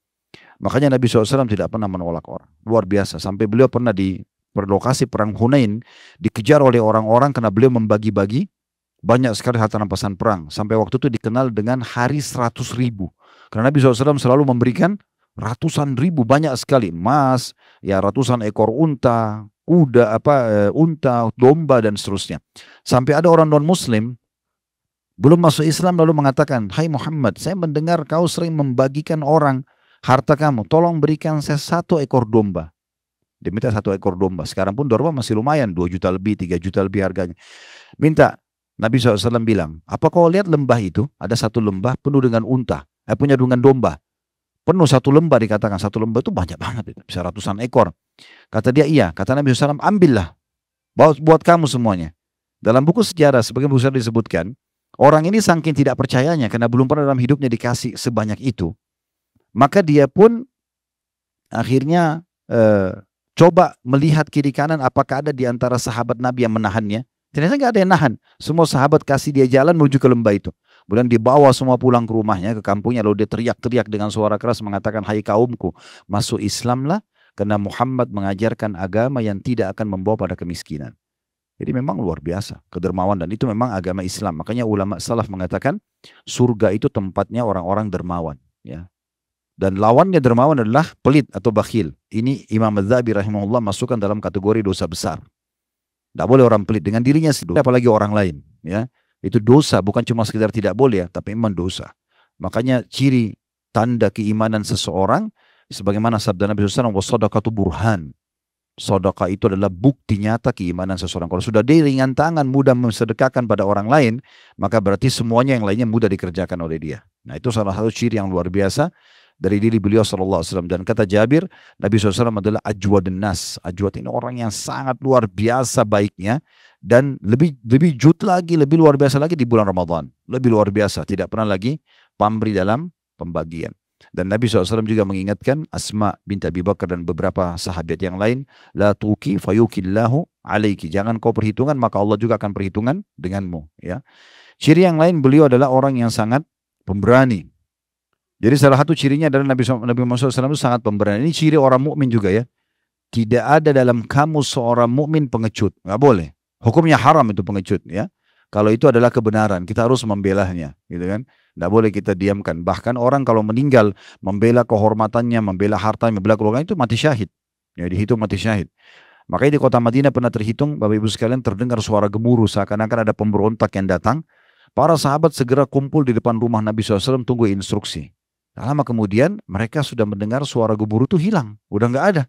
Makanya Nabi SAW tidak pernah menolak orang. Luar biasa. Sampai beliau pernah di lokasi perang Hunain dikejar oleh orang-orang karena beliau membagi-bagi banyak sekali harta rampasan perang. Sampai waktu itu dikenal dengan hari 100 ribu. Karena Nabi SAW selalu memberikan ratusan ribu banyak sekali emas, ya ratusan ekor unta, kuda apa eh, unta, domba dan seterusnya. Sampai ada orang non muslim belum masuk Islam lalu mengatakan, "Hai Muhammad, saya mendengar kau sering membagikan orang harta kamu. Tolong berikan saya satu ekor domba." Dia minta satu ekor domba. Sekarang pun domba masih lumayan, dua juta lebih, tiga juta lebih harganya. Minta, Nabi SAW bilang, apa kau lihat lembah itu? Ada satu lembah penuh dengan unta, eh, punya dengan domba penuh satu lembah dikatakan satu lembah itu banyak banget itu bisa ratusan ekor kata dia iya kata Nabi SAW ambillah buat kamu semuanya dalam buku sejarah sebagian besar disebutkan orang ini saking tidak percayanya karena belum pernah dalam hidupnya dikasih sebanyak itu maka dia pun akhirnya eh, coba melihat kiri kanan apakah ada di antara sahabat Nabi yang menahannya ternyata nggak ada yang nahan semua sahabat kasih dia jalan menuju ke lembah itu Kemudian dibawa semua pulang ke rumahnya, ke kampungnya. Lalu dia teriak-teriak dengan suara keras mengatakan, hai kaumku, masuk Islamlah. Karena Muhammad mengajarkan agama yang tidak akan membawa pada kemiskinan. Jadi memang luar biasa kedermawan dan itu memang agama Islam. Makanya ulama salaf mengatakan surga itu tempatnya orang-orang dermawan. Ya. Dan lawannya dermawan adalah pelit atau bakhil. Ini Imam Al-Zabi rahimahullah masukkan dalam kategori dosa besar. Tidak boleh orang pelit dengan dirinya sendiri, apalagi orang lain. Ya. Itu dosa, bukan cuma sekedar tidak boleh ya, tapi memang dosa. Makanya ciri tanda keimanan seseorang sebagaimana sabda Nabi SAW itu burhan Sodaka itu adalah bukti nyata keimanan seseorang. Kalau sudah dia ringan tangan mudah mensedekahkan pada orang lain, maka berarti semuanya yang lainnya mudah dikerjakan oleh dia. Nah itu salah satu ciri yang luar biasa dari diri beliau sallallahu alaihi wasallam dan kata Jabir Nabi SAW adalah ajwadun nas ajwad ini orang yang sangat luar biasa baiknya dan lebih lebih jut lagi lebih luar biasa lagi di bulan Ramadan lebih luar biasa tidak pernah lagi pamri dalam pembagian dan Nabi SAW juga mengingatkan Asma binti Abi Bakar dan beberapa sahabat yang lain. La tuki fayukillahu alaiki. Jangan kau perhitungan maka Allah juga akan perhitungan denganmu. Ya. Ciri yang lain beliau adalah orang yang sangat pemberani. Jadi salah satu cirinya adalah Nabi, Nabi Muhammad SAW itu sangat pemberani. Ini ciri orang mukmin juga ya. Tidak ada dalam kamu seorang mukmin pengecut. Gak boleh. Hukumnya haram itu pengecut ya. Kalau itu adalah kebenaran, kita harus membelahnya, gitu kan? Tidak boleh kita diamkan. Bahkan orang kalau meninggal membela kehormatannya, membela harta, membela keluarga itu mati syahid. Ya dihitung mati syahid. Makanya di kota Madinah pernah terhitung, Bapak Ibu sekalian terdengar suara gemuruh seakan-akan ada pemberontak yang datang. Para sahabat segera kumpul di depan rumah Nabi SAW tunggu instruksi. Nah, lama kemudian mereka sudah mendengar suara gubur itu hilang, udah nggak ada.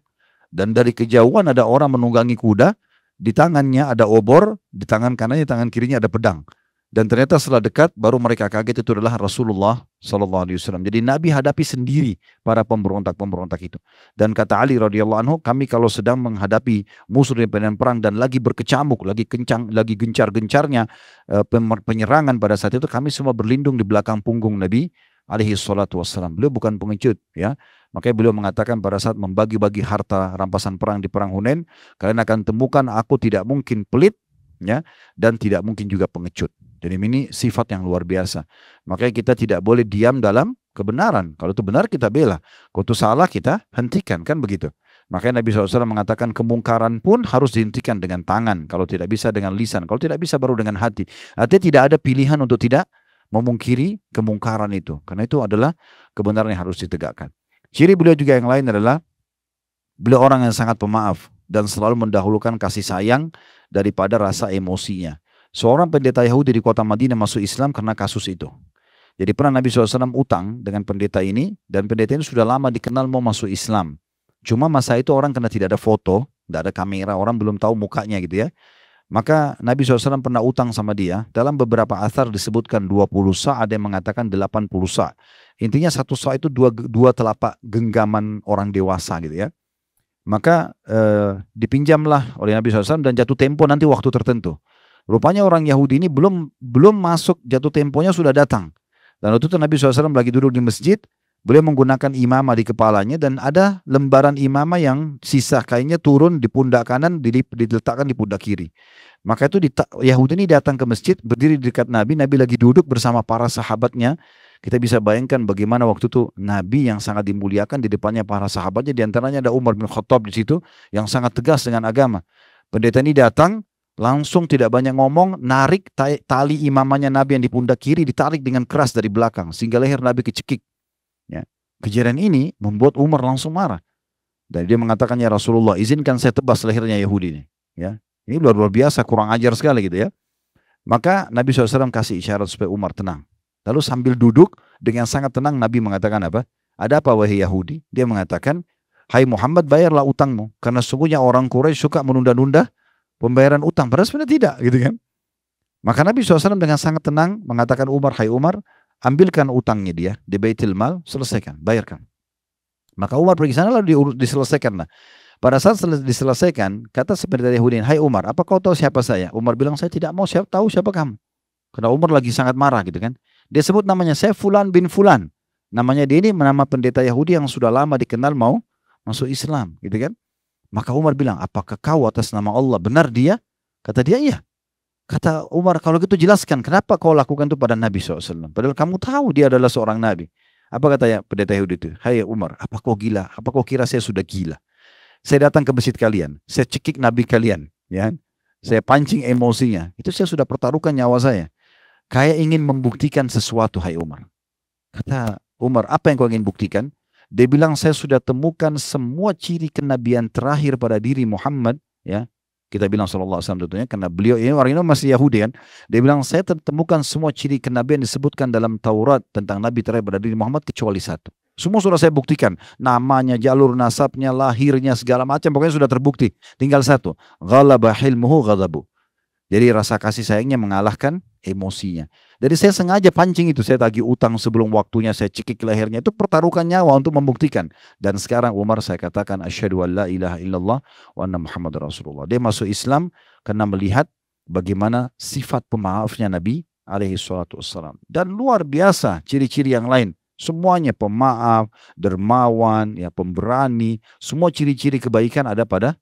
Dan dari kejauhan ada orang menunggangi kuda, di tangannya ada obor, di tangan kanannya, tangan kirinya ada pedang. Dan ternyata setelah dekat baru mereka kaget itu adalah Rasulullah Sallallahu Alaihi Wasallam. Jadi Nabi hadapi sendiri para pemberontak-pemberontak itu. Dan kata Ali radhiyallahu anhu, kami kalau sedang menghadapi musuh di medan perang dan lagi berkecamuk, lagi kencang, lagi gencar-gencarnya eh, penyerangan pada saat itu, kami semua berlindung di belakang punggung Nabi alaihi salatu wassalam. Beliau bukan pengecut ya. Makanya beliau mengatakan pada saat membagi-bagi harta rampasan perang di perang Hunain, kalian akan temukan aku tidak mungkin pelit ya dan tidak mungkin juga pengecut. Jadi ini sifat yang luar biasa. Makanya kita tidak boleh diam dalam kebenaran. Kalau itu benar kita bela, kalau itu salah kita hentikan kan begitu. Makanya Nabi SAW mengatakan kemungkaran pun harus dihentikan dengan tangan. Kalau tidak bisa dengan lisan. Kalau tidak bisa baru dengan hati. Artinya tidak ada pilihan untuk tidak memungkiri kemungkaran itu. Karena itu adalah kebenaran yang harus ditegakkan. Ciri beliau juga yang lain adalah beliau orang yang sangat pemaaf dan selalu mendahulukan kasih sayang daripada rasa emosinya. Seorang pendeta Yahudi di kota Madinah masuk Islam karena kasus itu. Jadi pernah Nabi SAW utang dengan pendeta ini dan pendeta ini sudah lama dikenal mau masuk Islam. Cuma masa itu orang karena tidak ada foto, tidak ada kamera, orang belum tahu mukanya gitu ya. Maka Nabi SAW pernah utang sama dia. Dalam beberapa asar disebutkan 20 sa, ada yang mengatakan 80 sa. Intinya satu sa itu dua, dua telapak genggaman orang dewasa gitu ya. Maka eh, dipinjamlah oleh Nabi SAW dan jatuh tempo nanti waktu tertentu. Rupanya orang Yahudi ini belum belum masuk jatuh temponya sudah datang. Dan waktu itu Nabi SAW lagi duduk di masjid, Beliau menggunakan imamah di kepalanya dan ada lembaran imamah yang sisa kainnya turun di pundak kanan diletakkan di pundak kiri. Maka itu Yahudi ini datang ke masjid berdiri dekat Nabi. Nabi lagi duduk bersama para sahabatnya. Kita bisa bayangkan bagaimana waktu itu Nabi yang sangat dimuliakan di depannya para sahabatnya. Di antaranya ada Umar bin Khattab di situ yang sangat tegas dengan agama. Pendeta ini datang langsung tidak banyak ngomong, narik tali imamannya Nabi yang di pundak kiri ditarik dengan keras dari belakang sehingga leher Nabi kecekik. Ya. Kejadian ini membuat Umar langsung marah. Dan dia mengatakan, ya Rasulullah izinkan saya tebas lehernya Yahudi ini. Ya. Ini luar, luar biasa, kurang ajar sekali gitu ya. Maka Nabi SAW kasih isyarat supaya Umar tenang. Lalu sambil duduk dengan sangat tenang Nabi mengatakan apa? Ada apa wahai Yahudi? Dia mengatakan, Hai Muhammad bayarlah utangmu. Karena sungguhnya orang Quraisy suka menunda-nunda pembayaran utang. Padahal sebenarnya tidak gitu kan. Maka Nabi SAW dengan sangat tenang mengatakan Umar, Hai Umar, ambilkan utangnya dia di Baitul Mal, selesaikan, bayarkan. Maka Umar pergi sana lalu diselesaikan. Nah, pada saat diselesaikan, kata seperti Yahudi, "Hai Umar, apa kau tahu siapa saya?" Umar bilang, "Saya tidak mau siapa tahu siapa kamu." Karena Umar lagi sangat marah gitu kan. Dia sebut namanya, "Saya Fulan bin Fulan." Namanya dia ini nama pendeta Yahudi yang sudah lama dikenal mau masuk Islam, gitu kan? Maka Umar bilang, "Apakah kau atas nama Allah benar dia?" Kata dia, "Iya." Kata Umar, kalau gitu jelaskan kenapa kau lakukan itu pada Nabi SAW. Padahal kamu tahu dia adalah seorang Nabi. Apa kata ya pendeta Yahudi itu? Hai Umar, apa kau gila? Apa kau kira saya sudah gila? Saya datang ke masjid kalian, saya cekik Nabi kalian, ya. Kan? Saya pancing emosinya. Itu saya sudah pertaruhkan nyawa saya. Kayak ingin membuktikan sesuatu, hai Umar. Kata Umar, apa yang kau ingin buktikan? Dia bilang saya sudah temukan semua ciri kenabian terakhir pada diri Muhammad, ya. Kita bilang sallallahu alaihi wasallam tentunya karena beliau ini orang ini masih Yahudi kan. Dia bilang saya temukan semua ciri kenabian disebutkan dalam Taurat tentang nabi terakhir pada diri Muhammad kecuali satu. Semua sudah saya buktikan. Namanya, jalur nasabnya, lahirnya, segala macam. Pokoknya sudah terbukti. Tinggal satu. Ghalaba hilmuhu ghadabu. Jadi rasa kasih sayangnya mengalahkan emosinya. Jadi saya sengaja pancing itu, saya tagih utang sebelum waktunya, saya cekik lehernya. Itu pertaruhkan nyawa untuk membuktikan. Dan sekarang Umar saya katakan, asyhadu an la ilaha illallah wa anna Muhammad Rasulullah. Dia masuk Islam karena melihat bagaimana sifat pemaafnya Nabi alaihi salatu wassalam. Dan luar biasa ciri-ciri yang lain. Semuanya pemaaf, dermawan, ya pemberani, semua ciri-ciri kebaikan ada pada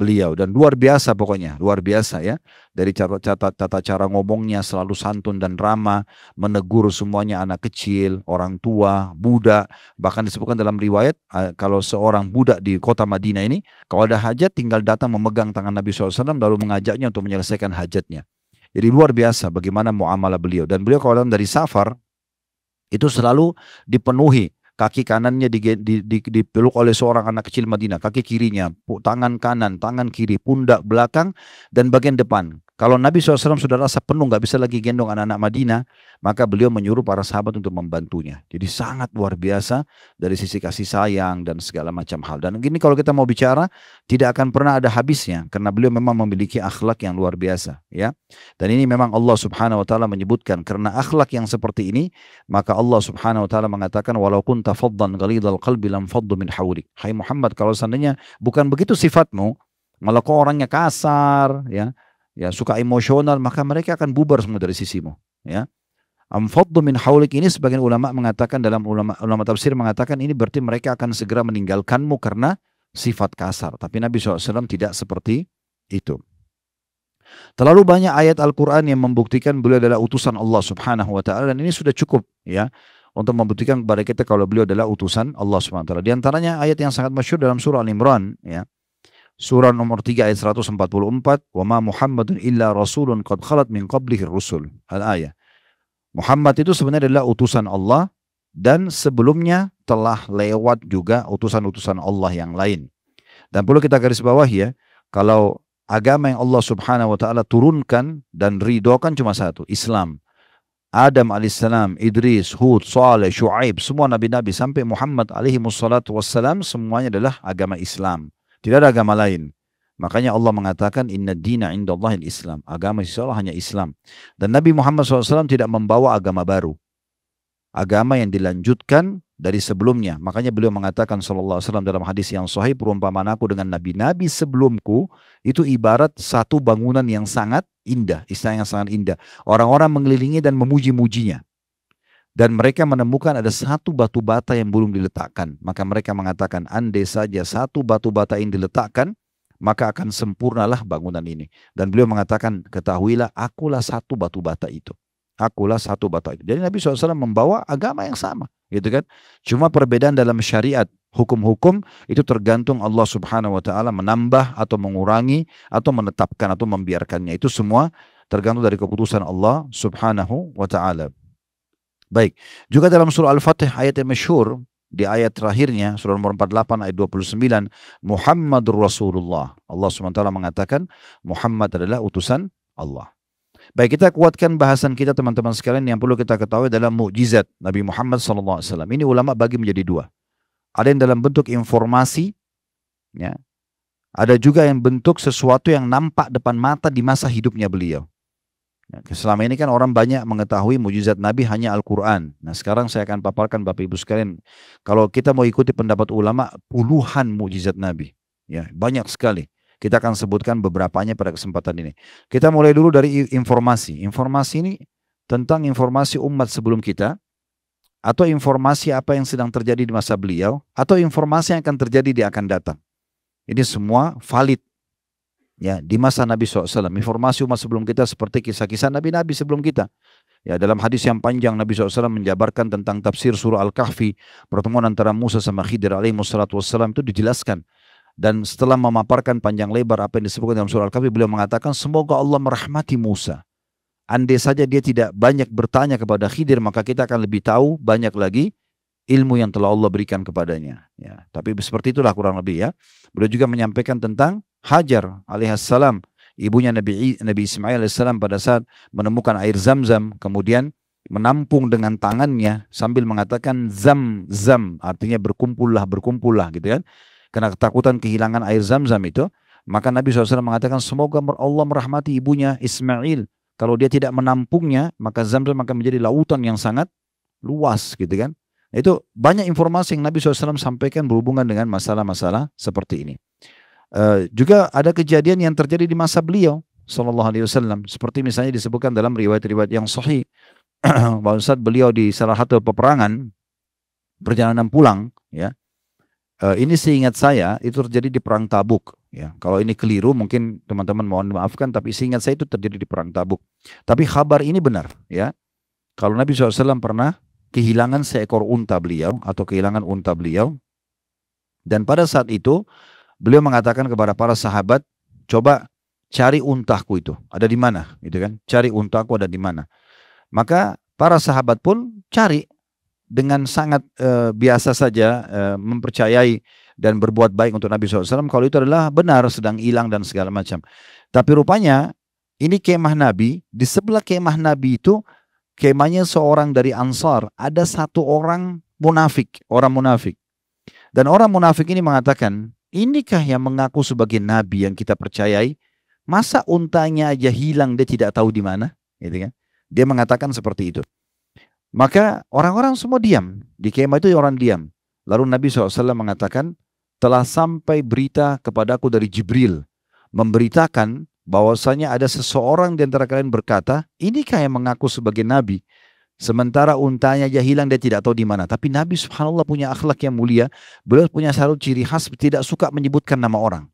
beliau dan luar biasa pokoknya luar biasa ya dari cara tata, tata cara ngomongnya selalu santun dan ramah menegur semuanya anak kecil orang tua budak bahkan disebutkan dalam riwayat kalau seorang budak di kota Madinah ini kalau ada hajat tinggal datang memegang tangan Nabi SAW lalu mengajaknya untuk menyelesaikan hajatnya jadi luar biasa bagaimana muamalah beliau dan beliau kalau dalam dari safar itu selalu dipenuhi kaki kanannya dipeluk oleh seorang anak kecil Madinah, kaki kirinya, tangan kanan, tangan kiri, pundak belakang, dan bagian depan. Kalau Nabi SAW sudah rasa penuh nggak bisa lagi gendong anak-anak Madinah, maka beliau menyuruh para sahabat untuk membantunya. Jadi sangat luar biasa dari sisi kasih sayang dan segala macam hal. Dan gini kalau kita mau bicara, tidak akan pernah ada habisnya karena beliau memang memiliki akhlak yang luar biasa, ya. Dan ini memang Allah Subhanahu wa taala menyebutkan karena akhlak yang seperti ini, maka Allah Subhanahu wa taala mengatakan walaupun tafaddan ghalidal qalbi lam faddu min hawlik. Hai Muhammad, kalau seandainya bukan begitu sifatmu, malah kok orangnya kasar, ya ya suka emosional maka mereka akan bubar semua dari sisimu ya Amfaddu min haulik ini sebagian ulama mengatakan dalam ulama, ulama tafsir mengatakan ini berarti mereka akan segera meninggalkanmu karena sifat kasar. Tapi Nabi SAW tidak seperti itu. Terlalu banyak ayat Al-Quran yang membuktikan beliau adalah utusan Allah Subhanahu Wa Taala dan ini sudah cukup ya untuk membuktikan kepada kita kalau beliau adalah utusan Allah Subhanahu Wa Taala. Di antaranya ayat yang sangat masyur dalam surah Al Imran ya Surah nomor 3 ayat 144, "Wa ma Muhammadun illa rasulun qad khalat min qablihi rusul." al ayat. Muhammad itu sebenarnya adalah utusan Allah dan sebelumnya telah lewat juga utusan-utusan Allah yang lain. Dan perlu kita garis bawah ya, kalau agama yang Allah Subhanahu wa taala turunkan dan ridhokan cuma satu, Islam. Adam alaihissalam, Idris, Hud, Saleh, Shu'aib, semua nabi-nabi sampai Muhammad alaihi wassalam semuanya adalah agama Islam. Tidak ada agama lain. Makanya Allah mengatakan inna dina indallahil Islam. Agama seseorang hanya Islam. Dan Nabi Muhammad SAW tidak membawa agama baru. Agama yang dilanjutkan dari sebelumnya. Makanya beliau mengatakan SAW dalam hadis yang sahih perumpamaan aku dengan nabi-nabi sebelumku itu ibarat satu bangunan yang sangat indah, istana yang sangat indah. Orang-orang mengelilingi dan memuji-mujinya dan mereka menemukan ada satu batu bata yang belum diletakkan. Maka mereka mengatakan, andai saja satu batu bata ini diletakkan, maka akan sempurnalah bangunan ini. Dan beliau mengatakan, ketahuilah akulah satu batu bata itu. Akulah satu batu itu. Jadi Nabi SAW membawa agama yang sama. Gitu kan? Cuma perbedaan dalam syariat, hukum-hukum itu tergantung Allah Subhanahu wa taala menambah atau mengurangi atau menetapkan atau membiarkannya. Itu semua tergantung dari keputusan Allah Subhanahu wa taala. Baik, juga dalam surah Al-Fatih ayat yang masyhur di ayat terakhirnya surah nomor 48 ayat 29 muhammad Rasulullah. Allah SWT mengatakan Muhammad adalah utusan Allah. Baik kita kuatkan bahasan kita teman-teman sekalian yang perlu kita ketahui dalam mukjizat Nabi Muhammad SAW. Ini ulama bagi menjadi dua. Ada yang dalam bentuk informasi, ya. ada juga yang bentuk sesuatu yang nampak depan mata di masa hidupnya beliau. Selama ini kan orang banyak mengetahui mujizat Nabi hanya Al-Quran. Nah sekarang saya akan paparkan Bapak Ibu sekalian. Kalau kita mau ikuti pendapat ulama, puluhan mujizat Nabi. ya Banyak sekali. Kita akan sebutkan beberapanya pada kesempatan ini. Kita mulai dulu dari informasi. Informasi ini tentang informasi umat sebelum kita. Atau informasi apa yang sedang terjadi di masa beliau. Atau informasi yang akan terjadi di akan datang. Ini semua valid ya di masa Nabi SAW. Informasi umat sebelum kita seperti kisah-kisah Nabi-Nabi sebelum kita. Ya dalam hadis yang panjang Nabi SAW menjabarkan tentang tafsir surah Al-Kahfi. Pertemuan antara Musa sama Khidir alaihi itu dijelaskan. Dan setelah memaparkan panjang lebar apa yang disebutkan dalam surah Al-Kahfi beliau mengatakan semoga Allah merahmati Musa. Andai saja dia tidak banyak bertanya kepada Khidir maka kita akan lebih tahu banyak lagi ilmu yang telah Allah berikan kepadanya. Ya, tapi seperti itulah kurang lebih ya. Beliau juga menyampaikan tentang Hajar alaihissalam, ibunya Nabi Nabi Ismail alaihissalam pada saat menemukan air zam-zam, kemudian menampung dengan tangannya sambil mengatakan zam zam, artinya berkumpullah berkumpullah gitu kan. Karena ketakutan kehilangan air zam-zam itu, maka Nabi SAW mengatakan semoga Allah merahmati ibunya Ismail. Kalau dia tidak menampungnya, maka zam-zam akan menjadi lautan yang sangat luas gitu kan itu banyak informasi yang Nabi SAW sampaikan berhubungan dengan masalah-masalah seperti ini. Uh, juga ada kejadian yang terjadi di masa beliau Sallallahu Alaihi Wasallam seperti misalnya disebutkan dalam riwayat-riwayat yang sahih (clears throat) bahwa saat beliau di salah satu peperangan perjalanan pulang ya uh, ini seingat saya itu terjadi di perang Tabuk ya kalau ini keliru mungkin teman-teman mohon maafkan tapi seingat saya itu terjadi di perang Tabuk tapi kabar ini benar ya kalau Nabi saw pernah kehilangan seekor unta beliau atau kehilangan unta beliau. Dan pada saat itu beliau mengatakan kepada para sahabat, coba cari untaku itu, ada di mana, gitu kan? Cari untaku ada di mana. Maka para sahabat pun cari dengan sangat e, biasa saja e, mempercayai dan berbuat baik untuk Nabi SAW kalau itu adalah benar sedang hilang dan segala macam. Tapi rupanya ini kemah Nabi, di sebelah kemah Nabi itu kemahnya seorang dari Ansar, ada satu orang munafik, orang munafik. Dan orang munafik ini mengatakan, inikah yang mengaku sebagai nabi yang kita percayai? Masa untanya aja hilang dia tidak tahu di mana? Gitu kan? Dia mengatakan seperti itu. Maka orang-orang semua diam. Di kemah itu orang diam. Lalu Nabi SAW mengatakan, telah sampai berita kepadaku dari Jibril. Memberitakan bahwasanya ada seseorang di antara kalian berkata, ini kaya mengaku sebagai nabi? Sementara untanya aja hilang dia tidak tahu di mana. Tapi Nabi subhanallah punya akhlak yang mulia. Beliau punya satu ciri khas tidak suka menyebutkan nama orang.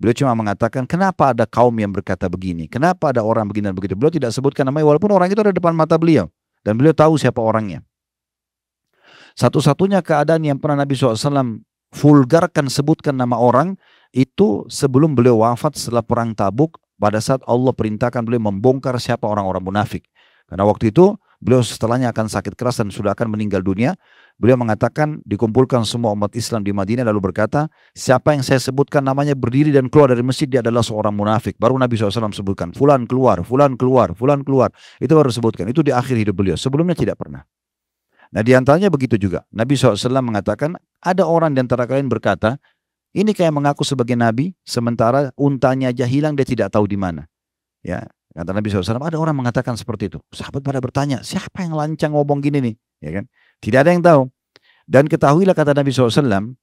Beliau cuma mengatakan kenapa ada kaum yang berkata begini. Kenapa ada orang begini dan begitu. Beliau tidak sebutkan namanya walaupun orang itu ada depan mata beliau. Dan beliau tahu siapa orangnya. Satu-satunya keadaan yang pernah Nabi SAW vulgarkan sebutkan nama orang itu sebelum beliau wafat setelah perang Tabuk pada saat Allah perintahkan beliau membongkar siapa orang-orang munafik. Karena waktu itu beliau setelahnya akan sakit keras dan sudah akan meninggal dunia. Beliau mengatakan dikumpulkan semua umat Islam di Madinah lalu berkata, siapa yang saya sebutkan namanya berdiri dan keluar dari masjid dia adalah seorang munafik. Baru Nabi SAW sebutkan, fulan keluar, fulan keluar, fulan keluar. Itu baru sebutkan, itu di akhir hidup beliau. Sebelumnya tidak pernah. Nah diantaranya begitu juga. Nabi SAW mengatakan, ada orang di antara kalian berkata, ini kayak mengaku sebagai nabi, sementara untanya aja hilang dia tidak tahu di mana. Ya, kata Nabi SAW, ada orang mengatakan seperti itu. Sahabat pada bertanya, siapa yang lancang ngomong gini nih? Ya kan? Tidak ada yang tahu. Dan ketahuilah kata Nabi SAW,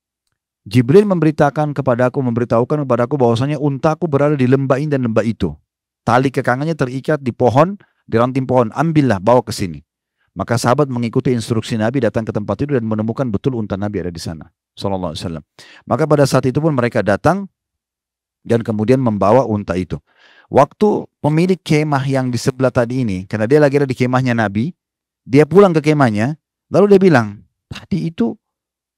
Jibril memberitakan kepada aku, memberitahukan kepada aku bahwasanya untaku berada di lembah ini dan lembah itu. Tali kekangannya terikat di pohon, di ranting pohon. Ambillah, bawa ke sini. Maka sahabat mengikuti instruksi Nabi datang ke tempat itu dan menemukan betul unta Nabi ada di sana. SAW. Maka pada saat itu pun mereka datang dan kemudian membawa unta itu. Waktu pemilik kemah yang di sebelah tadi ini, karena dia lagi ada di kemahnya Nabi, dia pulang ke kemahnya, lalu dia bilang, tadi itu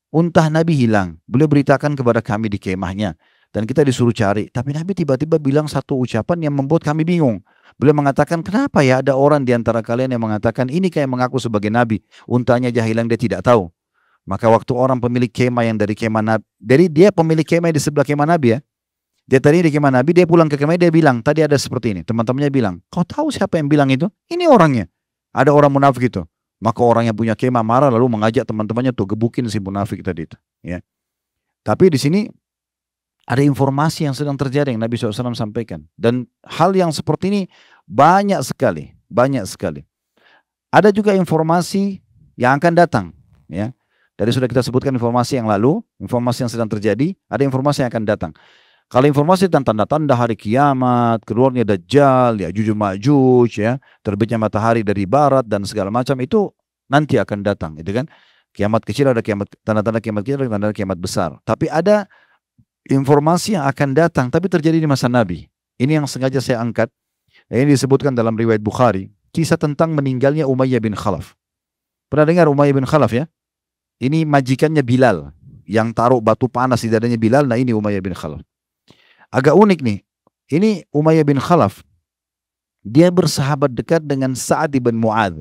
unta Nabi hilang. Beliau beritakan kepada kami di kemahnya. Dan kita disuruh cari. Tapi Nabi tiba-tiba bilang satu ucapan yang membuat kami bingung. Beliau mengatakan, kenapa ya ada orang di antara kalian yang mengatakan, ini kayak mengaku sebagai Nabi. Untanya jahilang dia tidak tahu. Maka waktu orang pemilik kema yang dari kema Nabi, dari dia pemilik kema di sebelah kema Nabi ya. Dia tadi di kema Nabi, dia pulang ke kema dia bilang, tadi ada seperti ini. Teman-temannya bilang, kau tahu siapa yang bilang itu? Ini orangnya. Ada orang munafik itu. Maka orang yang punya kema marah lalu mengajak teman-temannya tuh gebukin si munafik tadi itu. Ya. Tapi di sini ada informasi yang sedang terjadi yang Nabi SAW sampaikan. Dan hal yang seperti ini banyak sekali, banyak sekali. Ada juga informasi yang akan datang. ya dari sudah kita sebutkan informasi yang lalu, informasi yang sedang terjadi, ada informasi yang akan datang. Kalau informasi tentang tanda-tanda hari kiamat, keluarnya dajjal, ya jujur majuj, ya terbitnya matahari dari barat dan segala macam itu nanti akan datang, itu kan? Kiamat kecil ada kiamat tanda-tanda kiamat kecil, tanda-tanda kiamat besar. Tapi ada informasi yang akan datang, tapi terjadi di masa Nabi. Ini yang sengaja saya angkat. Ini disebutkan dalam riwayat Bukhari, kisah tentang meninggalnya Umayyah bin Khalaf. Pernah dengar Umayyah bin Khalaf ya? Ini majikannya Bilal yang taruh batu panas di dadanya Bilal. Nah ini Umayyah bin Khalaf. Agak unik nih. Ini Umayyah bin Khalaf. Dia bersahabat dekat dengan Sa'ad bin Mu'ad.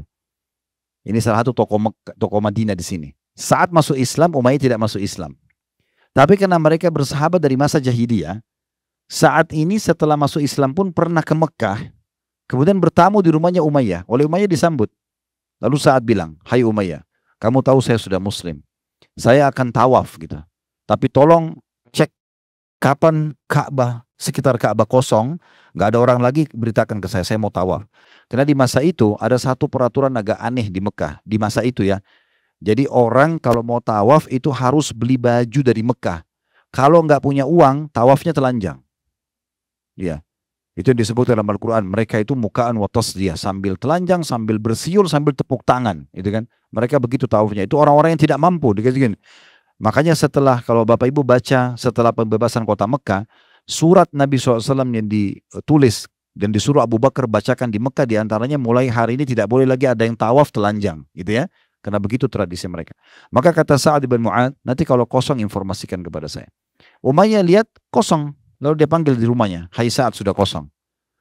Ini salah satu tokoh, tokoh Madinah di sini. Saat masuk Islam, Umayyah tidak masuk Islam. Tapi karena mereka bersahabat dari masa jahiliyah, saat ini setelah masuk Islam pun pernah ke Mekah, kemudian bertamu di rumahnya Umayyah. Oleh Umayyah disambut. Lalu saat bilang, "Hai Umayyah, kamu tahu saya sudah muslim. Saya akan tawaf gitu. Tapi tolong cek kapan Ka'bah sekitar Ka'bah kosong, nggak ada orang lagi beritakan ke saya, saya mau tawaf. Karena di masa itu ada satu peraturan agak aneh di Mekah, di masa itu ya. Jadi orang kalau mau tawaf itu harus beli baju dari Mekah. Kalau nggak punya uang, tawafnya telanjang. Ya, itu yang disebut dalam Al-Quran. Mereka itu mukaan wa dia Sambil telanjang, sambil bersiul, sambil tepuk tangan. Itu kan. Mereka begitu tawafnya. Itu orang-orang yang tidak mampu. dikit Makanya setelah kalau Bapak Ibu baca setelah pembebasan kota Mekah, surat Nabi SAW yang ditulis dan disuruh Abu Bakar bacakan di Mekah diantaranya mulai hari ini tidak boleh lagi ada yang tawaf telanjang gitu ya. Karena begitu tradisi mereka. Maka kata Sa'ad bin Mu'ad, nanti kalau kosong informasikan kepada saya. Umayyah lihat kosong, Lalu dia panggil di rumahnya, hai saat sudah kosong.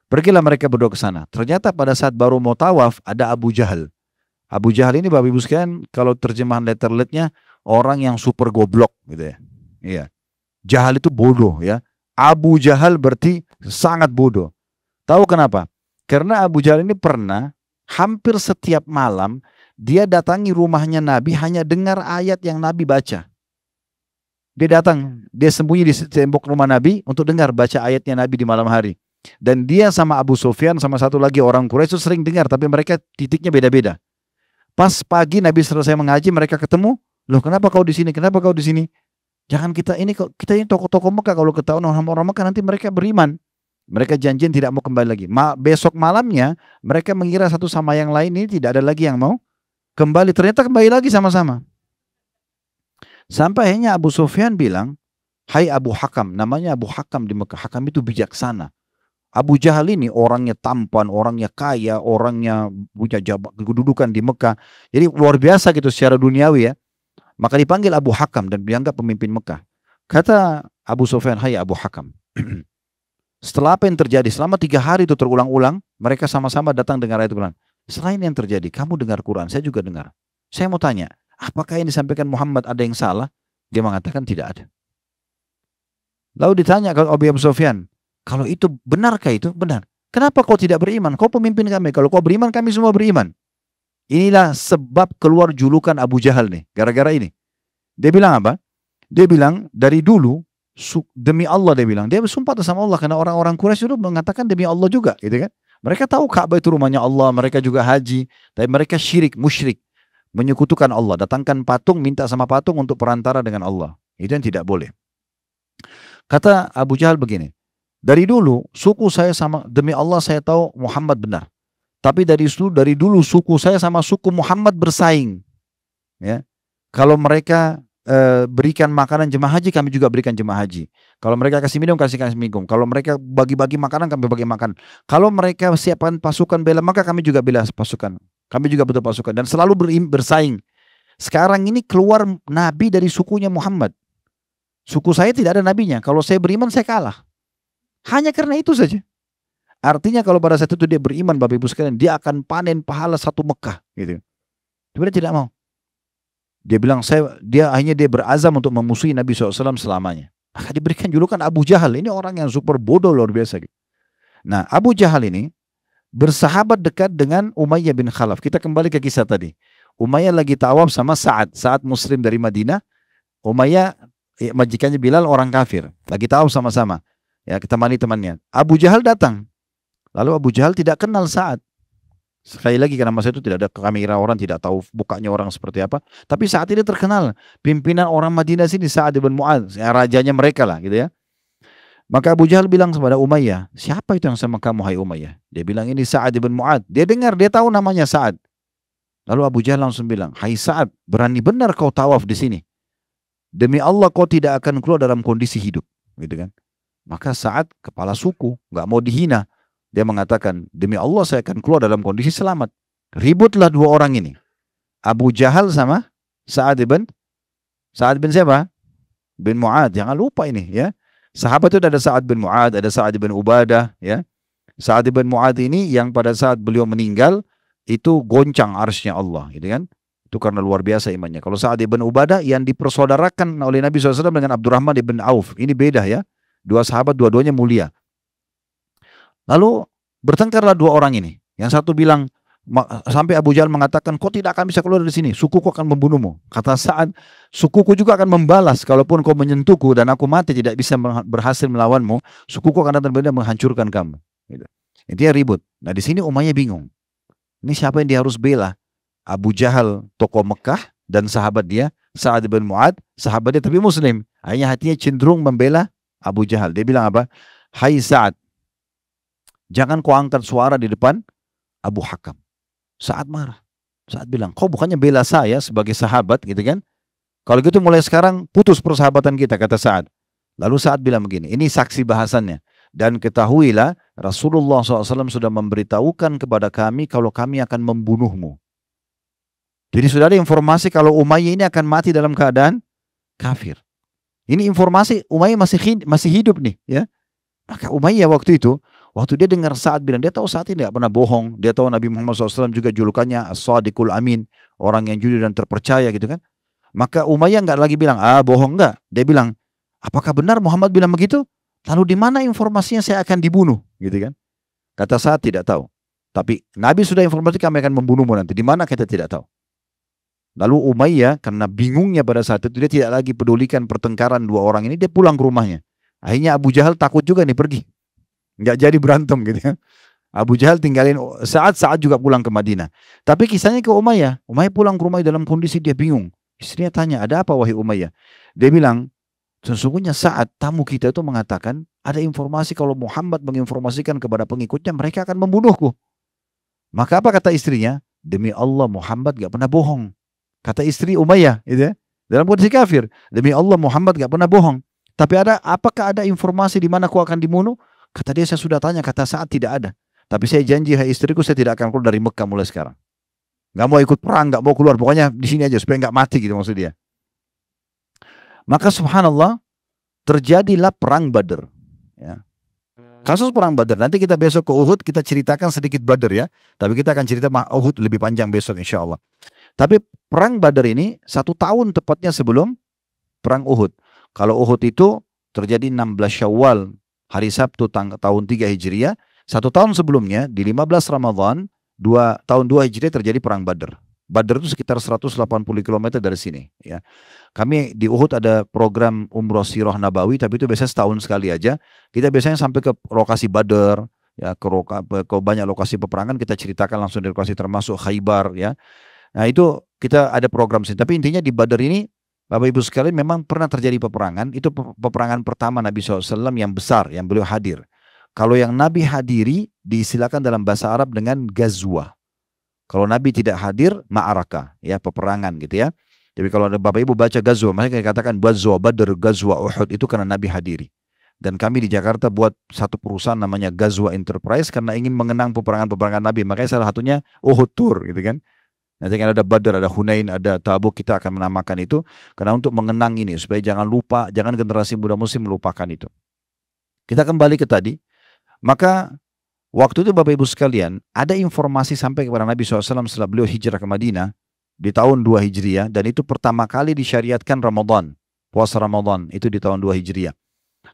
Pergilah mereka berdua ke sana. Ternyata pada saat baru mau tawaf ada Abu Jahal. Abu Jahal ini Bapak Ibu sekalian kalau terjemahan letter letternya orang yang super goblok gitu ya. Iya. Jahal itu bodoh ya. Abu Jahal berarti sangat bodoh. Tahu kenapa? Karena Abu Jahal ini pernah hampir setiap malam dia datangi rumahnya Nabi hanya dengar ayat yang Nabi baca. Dia datang, dia sembunyi di tembok rumah Nabi untuk dengar baca ayatnya Nabi di malam hari. Dan dia sama Abu Sufyan sama satu lagi orang Quraisy sering dengar tapi mereka titiknya beda-beda. Pas pagi Nabi selesai mengaji mereka ketemu, "Loh, kenapa kau di sini? Kenapa kau di sini?" Jangan kita ini kita ini toko-toko Mekah kalau ketahuan orang-orang Mekah nanti mereka beriman. Mereka janjian tidak mau kembali lagi. Ma besok malamnya mereka mengira satu sama yang lain ini tidak ada lagi yang mau kembali. Ternyata kembali lagi sama-sama. Sampai akhirnya Abu Sufyan bilang, Hai Abu Hakam, namanya Abu Hakam di Mekah. Hakam itu bijaksana. Abu Jahal ini orangnya tampan, orangnya kaya, orangnya punya jabat, kedudukan di Mekah. Jadi luar biasa gitu secara duniawi ya. Maka dipanggil Abu Hakam dan dianggap pemimpin Mekah. Kata Abu Sufyan, hai Abu Hakam. (clears throat) Setelah apa yang terjadi, selama tiga hari itu terulang-ulang, mereka sama-sama datang dengar ayat Quran. Selain yang terjadi, kamu dengar Quran, saya juga dengar. Saya mau tanya, Apakah yang disampaikan Muhammad ada yang salah? Dia mengatakan tidak ada. Lalu ditanya kalau Abu Sofyan, kalau itu benarkah itu? Benar. Kenapa kau tidak beriman? Kau pemimpin kami. Kalau kau beriman, kami semua beriman. Inilah sebab keluar julukan Abu Jahal nih, gara-gara ini. Dia bilang apa? Dia bilang dari dulu demi Allah dia bilang. Dia bersumpah sama Allah karena orang-orang Quraisy dulu mengatakan demi Allah juga, gitu kan? Mereka tahu Ka'bah itu rumahnya Allah, mereka juga haji, tapi mereka syirik, musyrik menyekutukan Allah, datangkan patung, minta sama patung untuk perantara dengan Allah. Itu yang tidak boleh. Kata Abu Jahal begini, dari dulu suku saya sama demi Allah saya tahu Muhammad benar. Tapi dari dulu dari dulu suku saya sama suku Muhammad bersaing. Ya. Kalau mereka e, berikan makanan jemaah haji kami juga berikan jemaah haji. Kalau mereka kasih minum kasih kasih minum. Kalau mereka bagi-bagi makanan kami bagi makan. Kalau mereka siapkan pasukan bela maka kami juga bela pasukan. Kami juga butuh pasukan dan selalu bersaing. Sekarang ini keluar nabi dari sukunya Muhammad. Suku saya tidak ada nabinya. Kalau saya beriman saya kalah. Hanya karena itu saja. Artinya kalau pada saat itu dia beriman Bapak Ibu sekalian, dia akan panen pahala satu Mekah gitu. Tapi dia tidak mau. Dia bilang saya dia hanya dia berazam untuk memusuhi Nabi SAW selamanya. Maka diberikan julukan Abu Jahal. Ini orang yang super bodoh luar biasa. Gitu. Nah Abu Jahal ini bersahabat dekat dengan Umayyah bin Khalaf. Kita kembali ke kisah tadi. Umayyah lagi tawaf sama Sa'ad. Sa'ad muslim dari Madinah. Umayyah ya, majikannya Bilal orang kafir. Lagi tawaf sama-sama. Ya, ketemani temannya. Abu Jahal datang. Lalu Abu Jahal tidak kenal Sa'ad. Sekali lagi karena masa itu tidak ada kamera orang, tidak tahu bukanya orang seperti apa. Tapi saat ini terkenal pimpinan orang Madinah sini Sa'ad bin Mu'ad, ya, rajanya mereka lah gitu ya. Maka Abu Jahal bilang kepada Umayyah, siapa itu yang sama kamu hai Umayyah? Dia bilang ini Sa'ad ibn Mu'ad. Dia dengar, dia tahu namanya Sa'ad. Lalu Abu Jahal langsung bilang, hai Sa'ad, berani benar kau tawaf di sini. Demi Allah kau tidak akan keluar dalam kondisi hidup. Gitu kan? Maka Sa'ad kepala suku, gak mau dihina. Dia mengatakan, demi Allah saya akan keluar dalam kondisi selamat. Ributlah dua orang ini. Abu Jahal sama Sa'ad ibn Sa'ad bin siapa? Bin Mu'ad. Jangan lupa ini ya. Sahabat itu ada Sa'ad bin Mu'ad, ada Sa'ad bin Ubadah, ya. Sa'ad bin Mu'ad ini yang pada saat beliau meninggal itu goncang arsnya Allah, gitu kan? Itu karena luar biasa imannya. Kalau Sa'ad bin Ubadah yang dipersaudarakan oleh Nabi SAW dengan Abdurrahman bin Auf, ini beda ya. Dua sahabat dua-duanya mulia. Lalu bertengkarlah dua orang ini. Yang satu bilang, sampai Abu Jahal mengatakan kau tidak akan bisa keluar dari sini sukuku akan membunuhmu kata Sa'ad sukuku juga akan membalas kalaupun kau menyentuhku dan aku mati tidak bisa berhasil melawanmu sukuku akan datang dan menghancurkan kamu gitu. intinya ribut nah di sini Umayyah bingung ini siapa yang dia harus bela Abu Jahal tokoh Mekah dan sahabat dia Sa'ad bin Mu'ad sahabat dia tapi muslim akhirnya hatinya cenderung membela Abu Jahal dia bilang apa Hai Sa'ad jangan kau angkat suara di depan Abu Hakam saat marah. Saat bilang, kok bukannya bela saya sebagai sahabat gitu kan? Kalau gitu mulai sekarang putus persahabatan kita, kata saat. Lalu saat bilang begini, ini saksi bahasannya. Dan ketahuilah Rasulullah SAW sudah memberitahukan kepada kami kalau kami akan membunuhmu. Jadi sudah ada informasi kalau Umayyah ini akan mati dalam keadaan kafir. Ini informasi Umayyah masih masih hidup nih, ya. Maka Umayyah waktu itu Waktu dia dengar saat bilang, dia tahu saat ini tidak pernah bohong. Dia tahu Nabi Muhammad SAW juga julukannya As-Sadiqul Amin. Orang yang jujur dan terpercaya gitu kan. Maka Umayyah nggak lagi bilang, ah bohong nggak. Dia bilang, apakah benar Muhammad bilang begitu? Lalu di mana informasinya saya akan dibunuh? Gitu kan. Kata saat tidak tahu. Tapi Nabi sudah informasi kami akan membunuhmu nanti. Di mana kita tidak tahu. Lalu Umayyah karena bingungnya pada saat itu dia tidak lagi pedulikan pertengkaran dua orang ini dia pulang ke rumahnya. Akhirnya Abu Jahal takut juga nih pergi nggak jadi berantem gitu ya. Abu Jahal tinggalin saat-saat juga pulang ke Madinah. Tapi kisahnya ke Umayyah. Umayyah pulang ke rumah dalam kondisi dia bingung. Istrinya tanya, ada apa wahai Umayyah? Dia bilang, sesungguhnya saat tamu kita itu mengatakan, ada informasi kalau Muhammad menginformasikan kepada pengikutnya, mereka akan membunuhku. Maka apa kata istrinya? Demi Allah Muhammad gak pernah bohong. Kata istri Umayyah, gitu ya. Dalam kondisi kafir. Demi Allah Muhammad gak pernah bohong. Tapi ada apakah ada informasi di mana aku akan dibunuh? Kata dia, saya sudah tanya, kata saat tidak ada. Tapi saya janji, hai istriku, saya tidak akan keluar dari Mekah mulai sekarang. Gak mau ikut perang, gak mau keluar. Pokoknya di sini aja supaya gak mati gitu maksud dia. Maka subhanallah, terjadilah perang badr. Ya. Kasus perang Badar nanti kita besok ke Uhud kita ceritakan sedikit Badar ya. Tapi kita akan cerita Mah Uhud lebih panjang besok insya Allah. Tapi perang Badar ini satu tahun tepatnya sebelum perang Uhud. Kalau Uhud itu terjadi 16 Syawal hari Sabtu tahun 3 Hijriah, satu tahun sebelumnya di 15 Ramadhan dua, tahun 2 Hijriah terjadi perang Badr. Badr itu sekitar 180 km dari sini ya. Kami di Uhud ada program Umroh Sirah Nabawi tapi itu biasanya setahun sekali aja. Kita biasanya sampai ke lokasi Badr ya ke, roka, ke banyak lokasi peperangan kita ceritakan langsung dari lokasi termasuk Khaybar ya. Nah itu kita ada program sini tapi intinya di Badr ini Bapak Ibu sekalian memang pernah terjadi peperangan, itu peperangan pertama Nabi SAW yang besar, yang beliau hadir. Kalau yang Nabi hadiri disilakan dalam bahasa Arab dengan gazwa. Kalau Nabi tidak hadir, ma'araka, ya peperangan gitu ya. Jadi kalau ada Bapak Ibu baca gazwa, makanya katakan gazwa badr, gazwa, uhud itu karena Nabi hadiri. Dan kami di Jakarta buat satu perusahaan namanya Gazwa Enterprise karena ingin mengenang peperangan-peperangan Nabi. Makanya salah satunya Uhud Tour gitu kan. Nanti ada Badar, ada Hunain, ada Tabuk, kita akan menamakan itu. Karena untuk mengenang ini, supaya jangan lupa, jangan generasi muda muslim melupakan itu. Kita kembali ke tadi. Maka waktu itu Bapak Ibu sekalian, ada informasi sampai kepada Nabi SAW setelah beliau hijrah ke Madinah di tahun 2 Hijriah. Dan itu pertama kali disyariatkan Ramadan, puasa Ramadan, itu di tahun 2 Hijriah.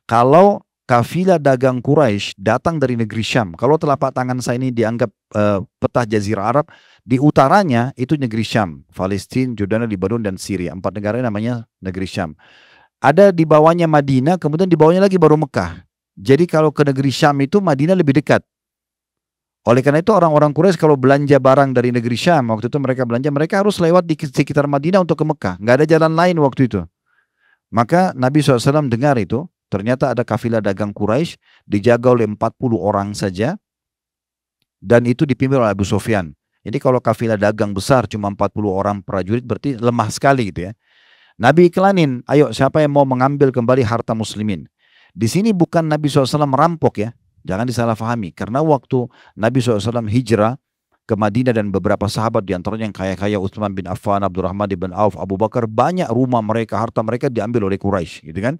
Kalau kafilah dagang Quraisy datang dari negeri Syam. Kalau telapak tangan saya ini dianggap uh, eh, peta jazirah Arab, di utaranya itu negeri Syam, Palestina, Jordania, Lebanon dan Syria. Empat negara ini namanya negeri Syam. Ada di bawahnya Madinah, kemudian di bawahnya lagi baru Mekah. Jadi kalau ke negeri Syam itu Madinah lebih dekat. Oleh karena itu orang-orang Quraisy kalau belanja barang dari negeri Syam waktu itu mereka belanja mereka harus lewat di sekitar Madinah untuk ke Mekah. Nggak ada jalan lain waktu itu. Maka Nabi SAW dengar itu Ternyata ada kafilah dagang Quraisy dijaga oleh 40 orang saja dan itu dipimpin oleh Abu Sofyan. Jadi kalau kafilah dagang besar cuma 40 orang prajurit berarti lemah sekali gitu ya. Nabi iklanin, ayo siapa yang mau mengambil kembali harta muslimin. Di sini bukan Nabi SAW merampok ya, jangan disalahfahami. Karena waktu Nabi SAW hijrah ke Madinah dan beberapa sahabat diantaranya yang kaya-kaya Utsman bin Affan, Abdurrahman bin Auf, Abu Bakar, banyak rumah mereka, harta mereka diambil oleh Quraisy gitu kan.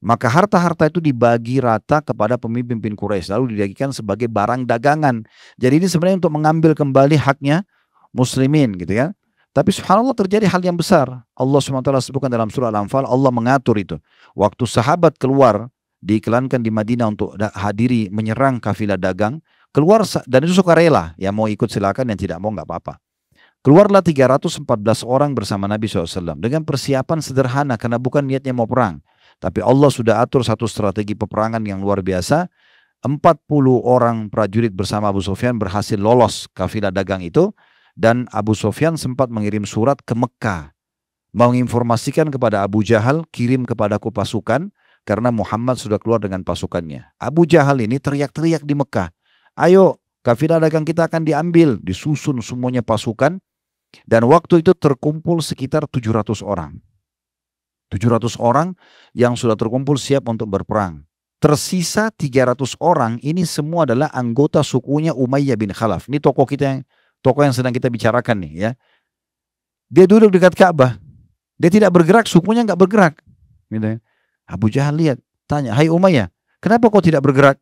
Maka harta-harta itu dibagi rata kepada pemimpin pemimpin Quraisy lalu dibagikan sebagai barang dagangan. Jadi ini sebenarnya untuk mengambil kembali haknya muslimin gitu ya. Tapi subhanallah terjadi hal yang besar. Allah SWT sebutkan dalam surah Al-Anfal, Allah mengatur itu. Waktu sahabat keluar, diiklankan di Madinah untuk hadiri menyerang kafilah dagang, keluar dan itu sukarela, yang mau ikut silakan, yang tidak mau nggak apa-apa. Keluarlah 314 orang bersama Nabi SAW dengan persiapan sederhana karena bukan niatnya mau perang. Tapi Allah sudah atur satu strategi peperangan yang luar biasa. 40 orang prajurit bersama Abu Sofyan berhasil lolos kafilah dagang itu dan Abu Sofyan sempat mengirim surat ke Mekah menginformasikan kepada Abu Jahal kirim kepadaku pasukan karena Muhammad sudah keluar dengan pasukannya. Abu Jahal ini teriak-teriak di Mekah, ayo kafilah dagang kita akan diambil, disusun semuanya pasukan dan waktu itu terkumpul sekitar 700 orang. 700 orang yang sudah terkumpul siap untuk berperang. Tersisa 300 orang ini semua adalah anggota sukunya Umayyah bin Khalaf. Ini tokoh kita yang tokoh yang sedang kita bicarakan nih ya. Dia duduk dekat Ka'bah. Dia tidak bergerak, sukunya nggak bergerak. Gitu ya. Abu Jahal lihat, tanya, "Hai Umayyah, kenapa kau tidak bergerak?"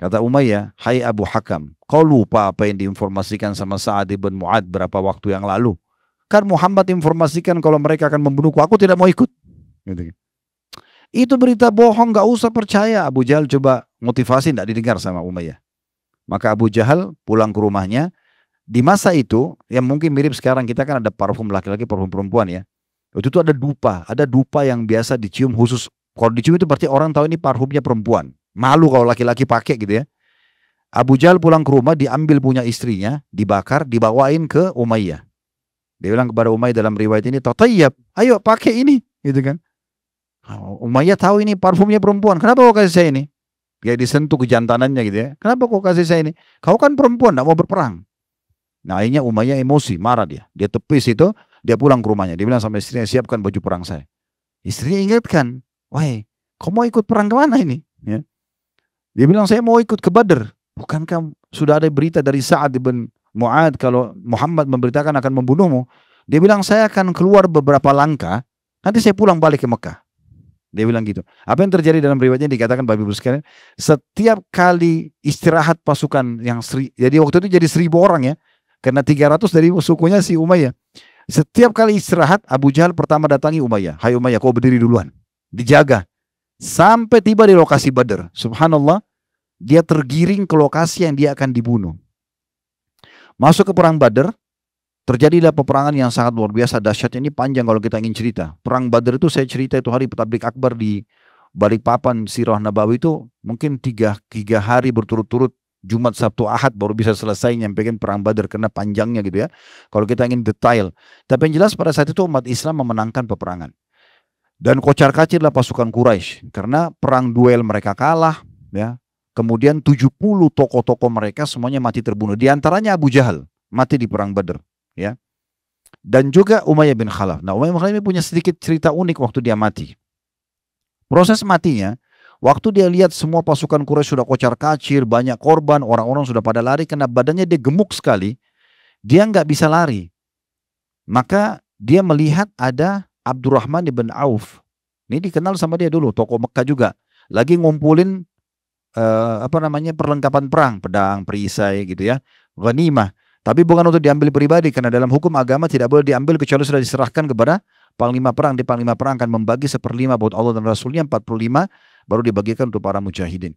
Kata Umayyah, "Hai Abu Hakam, kau lupa apa yang diinformasikan sama Sa'ad bin Mu'ad berapa waktu yang lalu?" Kan Muhammad informasikan kalau mereka akan membunuhku, aku tidak mau ikut. Gitu. Itu berita bohong, gak usah percaya. Abu Jahal coba motivasi tidak didengar sama Umayyah. Maka Abu Jahal pulang ke rumahnya. Di masa itu, yang mungkin mirip sekarang kita kan ada parfum laki-laki, parfum perempuan ya. Itu tuh ada dupa, ada dupa yang biasa dicium khusus. Kalau dicium itu berarti orang tahu ini parfumnya perempuan. Malu kalau laki-laki pakai gitu ya. Abu Jahal pulang ke rumah, diambil punya istrinya, dibakar, dibawain ke Umayyah. Dia bilang kepada Umayyah dalam riwayat ini, "Tatayyab, ayo pakai ini." Gitu kan. Nah, Umayyah tahu ini parfumnya perempuan. Kenapa kau kasih saya ini? Dia disentuh ke jantanannya gitu ya. Kenapa kau kasih saya ini? Kau kan perempuan, tidak mau berperang. Nah akhirnya Umayyah emosi, marah dia. Dia tepis itu, dia pulang ke rumahnya. Dia bilang sama istrinya, siapkan baju perang saya. Istrinya ingatkan, wahai, kau mau ikut perang ke mana ini? Ya. Dia bilang, saya mau ikut ke Badr. Bukankah sudah ada berita dari Sa'ad bin Muad kalau Muhammad memberitakan akan membunuhmu, dia bilang saya akan keluar beberapa langkah, nanti saya pulang balik ke Mekah. Dia bilang gitu. Apa yang terjadi dalam riwayatnya dikatakan Bapak Ibu sekalian, setiap kali istirahat pasukan yang seri, jadi waktu itu jadi seribu orang ya, karena 300 dari sukunya si Umayyah. Setiap kali istirahat Abu Jahal pertama datangi Umayyah. Hai Umayyah, kau berdiri duluan. Dijaga. Sampai tiba di lokasi Badar. Subhanallah, dia tergiring ke lokasi yang dia akan dibunuh. Masuk ke perang Badar, terjadilah peperangan yang sangat luar biasa dahsyatnya ini panjang kalau kita ingin cerita. Perang Badar itu saya cerita itu hari tablik akbar di Papan Sirah Nabawi itu mungkin tiga, tiga hari berturut-turut Jumat, Sabtu, Ahad baru bisa selesai nyampaikan perang Badar karena panjangnya gitu ya. Kalau kita ingin detail. Tapi yang jelas pada saat itu umat Islam memenangkan peperangan. Dan kocar kacirlah pasukan Quraisy karena perang duel mereka kalah ya. Kemudian 70 tokoh-tokoh mereka semuanya mati terbunuh. Di antaranya Abu Jahal mati di perang Badr, ya. Dan juga Umayyah bin Khalaf. Nah, Umayyah bin Khalaf ini punya sedikit cerita unik waktu dia mati. Proses matinya, waktu dia lihat semua pasukan Quraisy sudah kocar-kacir, banyak korban, orang-orang sudah pada lari karena badannya dia gemuk sekali. Dia nggak bisa lari. Maka dia melihat ada Abdurrahman bin Auf. Ini dikenal sama dia dulu, tokoh Mekah juga. Lagi ngumpulin eh, apa namanya perlengkapan perang, pedang, perisai gitu ya, ghanimah. Tapi bukan untuk diambil pribadi karena dalam hukum agama tidak boleh diambil kecuali sudah diserahkan kepada panglima perang. Di panglima perang akan membagi seperlima buat Allah dan Rasulnya 45 baru dibagikan untuk para mujahidin.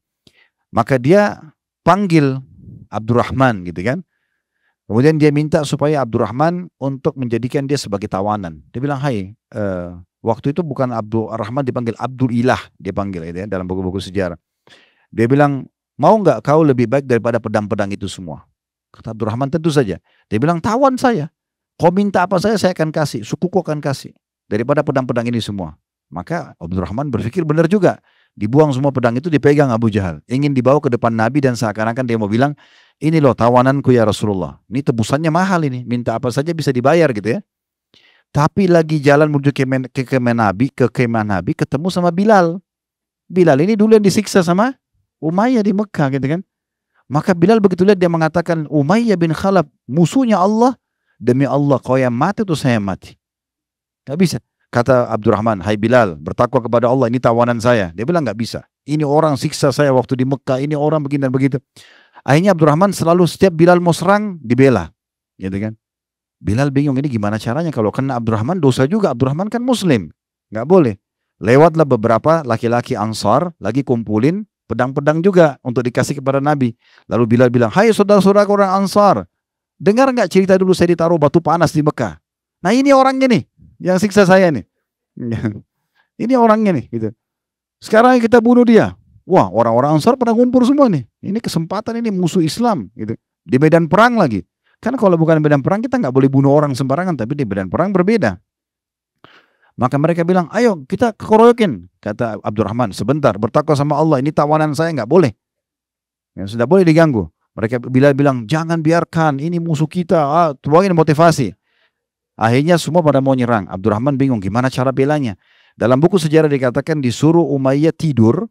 Maka dia panggil Abdurrahman gitu kan. Kemudian dia minta supaya Abdurrahman untuk menjadikan dia sebagai tawanan. Dia bilang, hai, uh, waktu itu bukan Abdurrahman dipanggil Abdul Ilah, dia panggil gitu ya, dalam buku-buku sejarah. Dia bilang, mau nggak kau lebih baik daripada pedang-pedang itu semua? Kata Abdurrahman tentu saja. Dia bilang, tawan saya. Kau minta apa saya, saya akan kasih. Suku Sukuku akan kasih. Daripada pedang-pedang ini semua. Maka Abdurrahman berpikir benar juga. Dibuang semua pedang itu dipegang Abu Jahal. Ingin dibawa ke depan Nabi dan seakan-akan dia mau bilang, ini loh tawananku ya Rasulullah. Ini tebusannya mahal ini. Minta apa saja bisa dibayar gitu ya. Tapi lagi jalan menuju ke, ke, ke Nabi, ke kemah Nabi, ketemu sama Bilal. Bilal ini dulu yang disiksa sama Umayyah di Mekah gitu kan. Maka Bilal begitu lihat dia mengatakan Umayyah bin Khalaf musuhnya Allah. Demi Allah kau yang mati itu saya mati. Gak bisa. Kata Abdurrahman, hai Bilal bertakwa kepada Allah ini tawanan saya. Dia bilang gak bisa. Ini orang siksa saya waktu di Mekah. Ini orang begini dan begitu. Akhirnya Abdurrahman selalu setiap Bilal mau serang dibela. Gitu kan. Bilal bingung ini gimana caranya kalau kena Abdurrahman dosa juga Abdurrahman kan muslim gak boleh lewatlah beberapa laki-laki ansar lagi kumpulin pedang-pedang juga untuk dikasih kepada Nabi. Lalu Bilal bilang, hai saudara-saudara orang Ansar, dengar nggak cerita dulu saya ditaruh batu panas di Mekah. Nah ini orangnya nih, yang siksa saya nih. (laughs) ini orangnya nih, gitu. Sekarang kita bunuh dia. Wah, orang-orang Ansar pernah ngumpul semua nih. Ini kesempatan ini musuh Islam, gitu. Di medan perang lagi. Karena kalau bukan medan perang kita nggak boleh bunuh orang sembarangan, tapi di medan perang berbeda. Maka mereka bilang, ayo kita keroyokin. Kata Abdurrahman, sebentar bertakwa sama Allah. Ini tawanan saya nggak boleh. Ya, sudah boleh diganggu. Mereka bila bilang, jangan biarkan. Ini musuh kita. Ah, tuangin motivasi. Akhirnya semua pada mau nyerang. Abdurrahman bingung gimana cara belanya. Dalam buku sejarah dikatakan disuruh Umayyah tidur,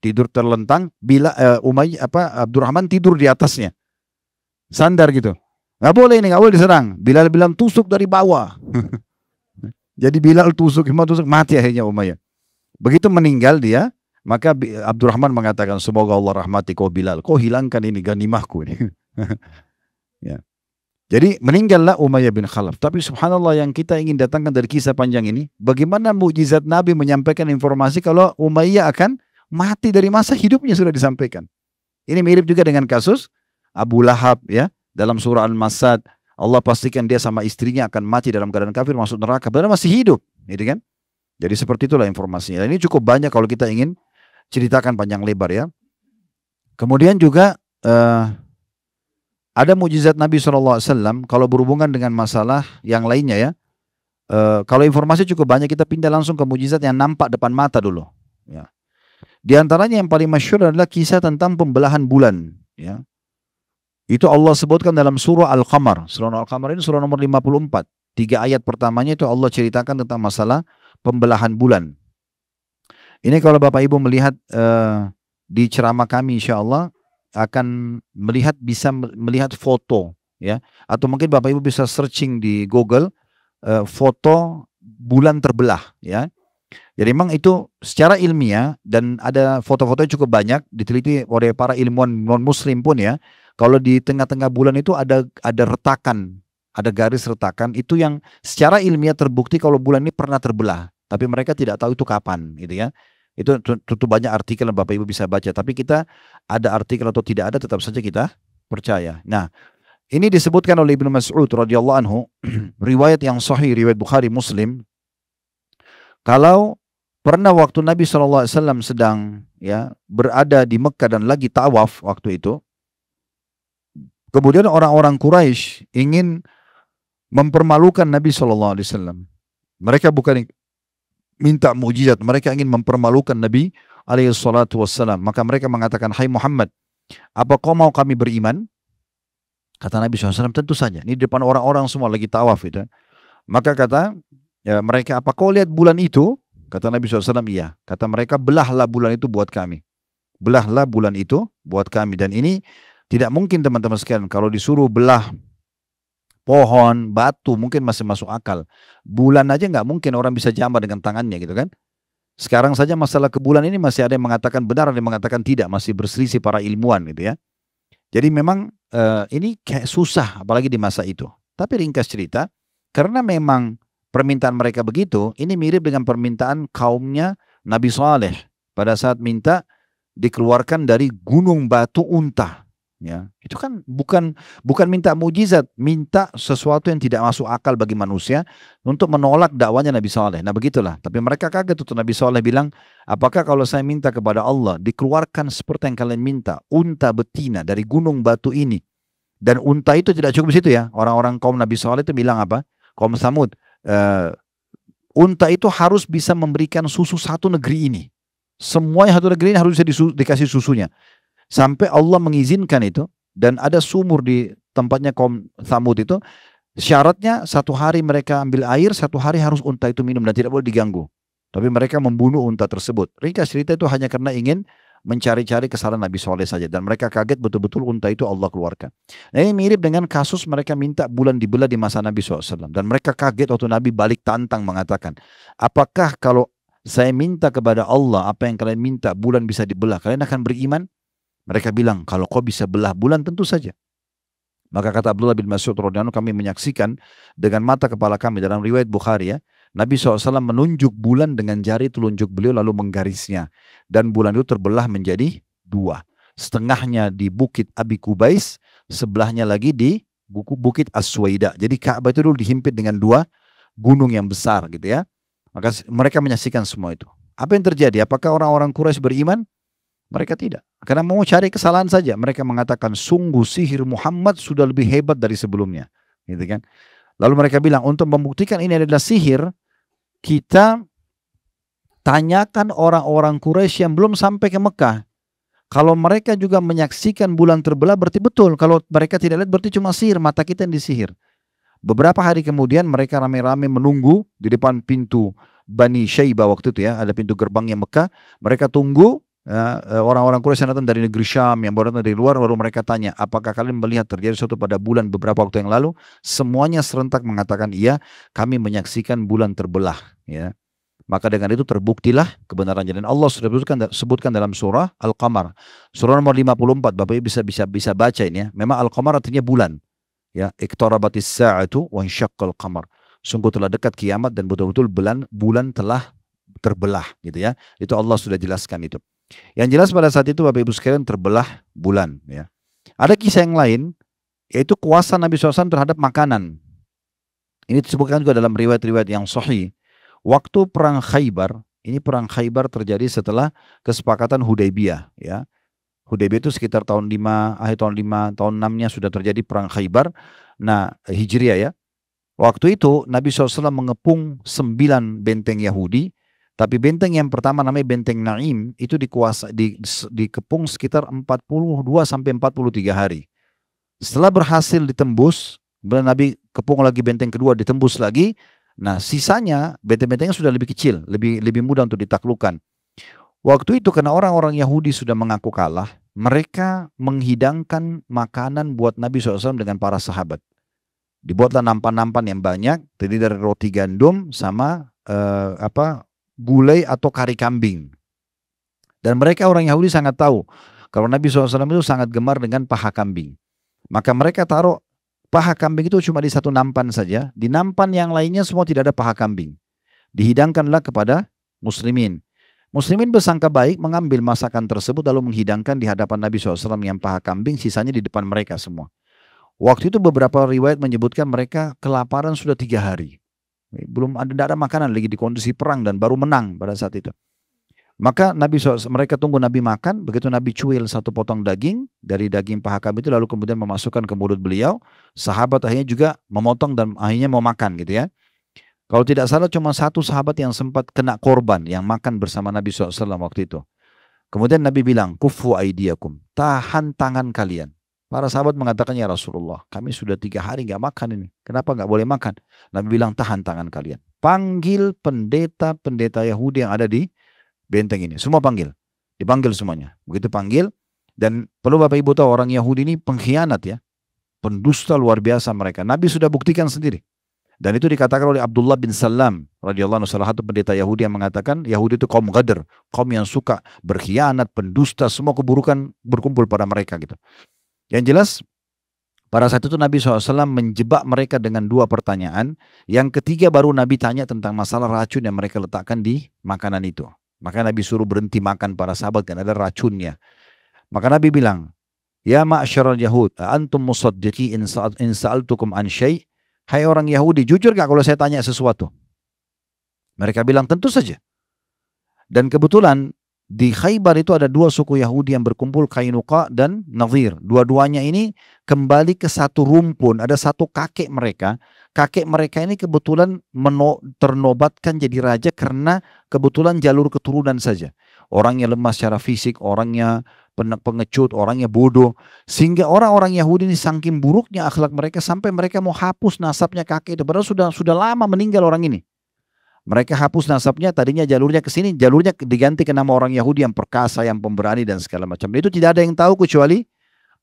tidur terlentang bila uh, Umayyah apa Abdurrahman tidur di atasnya. Sandar gitu. Nggak boleh ini, nggak boleh diserang. Bilal bilang tusuk dari bawah. (laughs) Jadi Bilal tusuk, Imam tusuk, mati akhirnya Umayyah. Begitu meninggal dia, maka Abdurrahman mengatakan, semoga Allah rahmati kau Bilal, kau hilangkan ini ganimahku ini. (laughs) ya. Jadi meninggallah Umayyah bin Khalaf. Tapi subhanallah yang kita ingin datangkan dari kisah panjang ini, bagaimana mukjizat Nabi menyampaikan informasi kalau Umayyah akan mati dari masa hidupnya sudah disampaikan. Ini mirip juga dengan kasus Abu Lahab ya dalam surah Al-Masad Allah pastikan dia sama istrinya akan mati dalam keadaan kafir masuk neraka padahal masih hidup gitu kan jadi seperti itulah informasinya dan ini cukup banyak kalau kita ingin ceritakan panjang lebar ya kemudian juga uh, ada mujizat Nabi SAW kalau berhubungan dengan masalah yang lainnya ya uh, kalau informasi cukup banyak kita pindah langsung ke mujizat yang nampak depan mata dulu ya di antaranya yang paling masyur adalah kisah tentang pembelahan bulan ya itu Allah sebutkan dalam surah Al-Qamar. Surah Al-Qamar ini surah nomor 54. Tiga ayat pertamanya itu Allah ceritakan tentang masalah pembelahan bulan. Ini kalau Bapak Ibu melihat uh, di ceramah kami insya Allah akan melihat bisa melihat foto ya atau mungkin Bapak Ibu bisa searching di Google uh, foto bulan terbelah ya. Jadi memang itu secara ilmiah dan ada foto-fotonya cukup banyak diteliti oleh para ilmuwan non muslim pun ya kalau di tengah-tengah bulan itu ada ada retakan, ada garis retakan itu yang secara ilmiah terbukti kalau bulan ini pernah terbelah, tapi mereka tidak tahu itu kapan gitu ya. Itu tentu banyak artikel yang Bapak Ibu bisa baca, tapi kita ada artikel atau tidak ada tetap saja kita percaya. Nah, ini disebutkan oleh Ibnu Mas'ud radhiyallahu anhu, (clears throat) riwayat yang sahih riwayat Bukhari Muslim. Kalau pernah waktu Nabi SAW sedang ya berada di Mekkah dan lagi tawaf waktu itu, Kemudian orang-orang Quraisy ingin mempermalukan Nabi Shallallahu Alaihi Wasallam. Mereka bukan minta mujizat, mereka ingin mempermalukan Nabi Alaihi Wasallam. Maka mereka mengatakan, Hai Muhammad, apa kau mau kami beriman? Kata Nabi SAW, tentu saja. Ini depan orang-orang semua lagi tawaf itu. Maka kata ya, mereka, apa kau lihat bulan itu? Kata Nabi SAW, iya. Kata mereka, belahlah bulan itu buat kami. Belahlah bulan itu buat kami. Dan ini tidak mungkin teman-teman sekalian kalau disuruh belah pohon, batu mungkin masih masuk akal. Bulan aja nggak mungkin orang bisa jamar dengan tangannya gitu kan. Sekarang saja masalah ke bulan ini masih ada yang mengatakan benar, ada yang mengatakan tidak, masih berselisih para ilmuwan gitu ya. Jadi memang uh, ini kayak susah apalagi di masa itu. Tapi ringkas cerita, karena memang permintaan mereka begitu, ini mirip dengan permintaan kaumnya Nabi Saleh pada saat minta dikeluarkan dari gunung batu unta ya itu kan bukan bukan minta mujizat minta sesuatu yang tidak masuk akal bagi manusia untuk menolak dakwanya Nabi Saleh nah begitulah tapi mereka kaget tuh Nabi Saleh bilang apakah kalau saya minta kepada Allah dikeluarkan seperti yang kalian minta unta betina dari gunung batu ini dan unta itu tidak cukup situ ya orang-orang kaum Nabi Saleh itu bilang apa kaum Samud uh, unta itu harus bisa memberikan susu satu negeri ini semua yang satu negeri ini harus bisa dikasih susunya Sampai Allah mengizinkan itu dan ada sumur di tempatnya kaum Samud itu syaratnya satu hari mereka ambil air, satu hari harus unta itu minum dan tidak boleh diganggu. Tapi mereka membunuh unta tersebut. Ringkas cerita itu hanya karena ingin mencari-cari kesalahan Nabi Soleh saja. Dan mereka kaget betul-betul unta itu Allah keluarkan. Nah, ini mirip dengan kasus mereka minta bulan dibelah di masa Nabi SAW. Dan mereka kaget waktu Nabi balik tantang mengatakan, apakah kalau saya minta kepada Allah apa yang kalian minta bulan bisa dibelah, kalian akan beriman? Mereka bilang, kalau kau bisa belah bulan tentu saja. Maka kata Abdullah bin Mas'ud radhiyallahu kami menyaksikan dengan mata kepala kami dalam riwayat Bukhari ya, Nabi SAW menunjuk bulan dengan jari telunjuk beliau lalu menggarisnya. Dan bulan itu terbelah menjadi dua. Setengahnya di Bukit Abi Kubais, sebelahnya lagi di buku Bukit Aswaida. Jadi Ka'bah itu dulu dihimpit dengan dua gunung yang besar gitu ya. Maka mereka menyaksikan semua itu. Apa yang terjadi? Apakah orang-orang Quraisy beriman? Mereka tidak. Karena mau cari kesalahan saja. Mereka mengatakan sungguh sihir Muhammad sudah lebih hebat dari sebelumnya. Gitu kan. Lalu mereka bilang untuk membuktikan ini adalah sihir, kita tanyakan orang-orang Quraisy yang belum sampai ke Mekah. Kalau mereka juga menyaksikan bulan terbelah berarti betul. Kalau mereka tidak lihat berarti cuma sihir, mata kita yang disihir. Beberapa hari kemudian mereka rame-rame menunggu di depan pintu Bani Syaibah waktu itu ya, ada pintu gerbangnya Mekah. Mereka tunggu Ya, eh, orang-orang Quraisy yang datang dari negeri Syam yang baru datang dari luar lalu mereka tanya apakah kalian melihat terjadi sesuatu pada bulan beberapa waktu yang lalu semuanya serentak mengatakan iya kami menyaksikan bulan terbelah ya maka dengan itu terbuktilah kebenaran dan Allah sudah sebutkan, sebutkan dalam surah Al-Qamar surah nomor 54 Bapak Ibu bisa bisa bisa baca ini ya memang Al-Qamar artinya bulan ya iktarabatis sa'atu wa qamar sungguh telah dekat kiamat dan betul-betul bulan bulan telah terbelah gitu ya itu Allah sudah jelaskan itu yang jelas pada saat itu Bapak Ibu sekalian terbelah bulan ya. Ada kisah yang lain yaitu kuasa Nabi SAW terhadap makanan. Ini disebutkan juga dalam riwayat-riwayat yang sahih. Waktu perang Khaybar, ini perang Khaybar terjadi setelah kesepakatan Hudaybiyah ya. Hudaybiyah itu sekitar tahun 5, akhir tahun 5, tahun 6-nya sudah terjadi perang Khaybar. Nah, Hijriah ya. Waktu itu Nabi SAW mengepung sembilan benteng Yahudi tapi benteng yang pertama namanya benteng Naim itu dikuasa di, dikepung sekitar 42 sampai 43 hari. Setelah berhasil ditembus, kemudian Nabi kepung lagi benteng kedua ditembus lagi. Nah, sisanya benteng-bentengnya sudah lebih kecil, lebih lebih mudah untuk ditaklukkan. Waktu itu karena orang-orang Yahudi sudah mengaku kalah, mereka menghidangkan makanan buat Nabi SAW dengan para sahabat. Dibuatlah nampan-nampan yang banyak, terdiri dari roti gandum sama uh, apa gulai atau kari kambing. Dan mereka orang Yahudi sangat tahu kalau Nabi SAW itu sangat gemar dengan paha kambing. Maka mereka taruh paha kambing itu cuma di satu nampan saja. Di nampan yang lainnya semua tidak ada paha kambing. Dihidangkanlah kepada muslimin. Muslimin bersangka baik mengambil masakan tersebut lalu menghidangkan di hadapan Nabi SAW yang paha kambing sisanya di depan mereka semua. Waktu itu beberapa riwayat menyebutkan mereka kelaparan sudah tiga hari belum ada tidak ada makanan lagi di kondisi perang dan baru menang pada saat itu maka Nabi SAW, mereka tunggu Nabi makan, begitu Nabi cuil satu potong daging dari daging paha kambing itu lalu kemudian memasukkan ke mulut beliau. Sahabat akhirnya juga memotong dan akhirnya mau makan gitu ya. Kalau tidak salah cuma satu sahabat yang sempat kena korban yang makan bersama Nabi SAW waktu itu. Kemudian Nabi bilang, kufu aidiakum, tahan tangan kalian. Para sahabat mengatakan, ya Rasulullah, kami sudah tiga hari nggak makan ini. Kenapa nggak boleh makan? Nabi bilang, tahan tangan kalian. Panggil pendeta-pendeta Yahudi yang ada di benteng ini. Semua panggil. Dipanggil semuanya. Begitu panggil, dan perlu Bapak Ibu tahu orang Yahudi ini pengkhianat ya. Pendusta luar biasa mereka. Nabi sudah buktikan sendiri. Dan itu dikatakan oleh Abdullah bin Salam radhiyallahu anhu salah satu pendeta Yahudi yang mengatakan Yahudi itu kaum gader, kaum yang suka berkhianat, pendusta, semua keburukan berkumpul pada mereka gitu. Yang jelas pada saat itu Nabi SAW menjebak mereka dengan dua pertanyaan. Yang ketiga baru Nabi tanya tentang masalah racun yang mereka letakkan di makanan itu. Maka Nabi suruh berhenti makan para sahabat karena ada racunnya. Maka Nabi bilang, Ya ma'asyaral Yahud, antum musaddiqi in sa'altukum an syai' Hai orang Yahudi, jujur gak kalau saya tanya sesuatu? Mereka bilang, tentu saja. Dan kebetulan di Khaybar itu ada dua suku Yahudi yang berkumpul Kainuka dan Nazir. Dua-duanya ini kembali ke satu rumpun. Ada satu kakek mereka. Kakek mereka ini kebetulan meno ternobatkan jadi raja karena kebetulan jalur keturunan saja. Orangnya lemah secara fisik, orangnya pengecut, orangnya bodoh. Sehingga orang-orang Yahudi ini saking buruknya akhlak mereka sampai mereka mau hapus nasabnya kakek itu. Padahal sudah sudah lama meninggal orang ini. Mereka hapus nasabnya, tadinya jalurnya ke sini, jalurnya diganti ke nama orang Yahudi yang perkasa, yang pemberani dan segala macam. Itu tidak ada yang tahu kecuali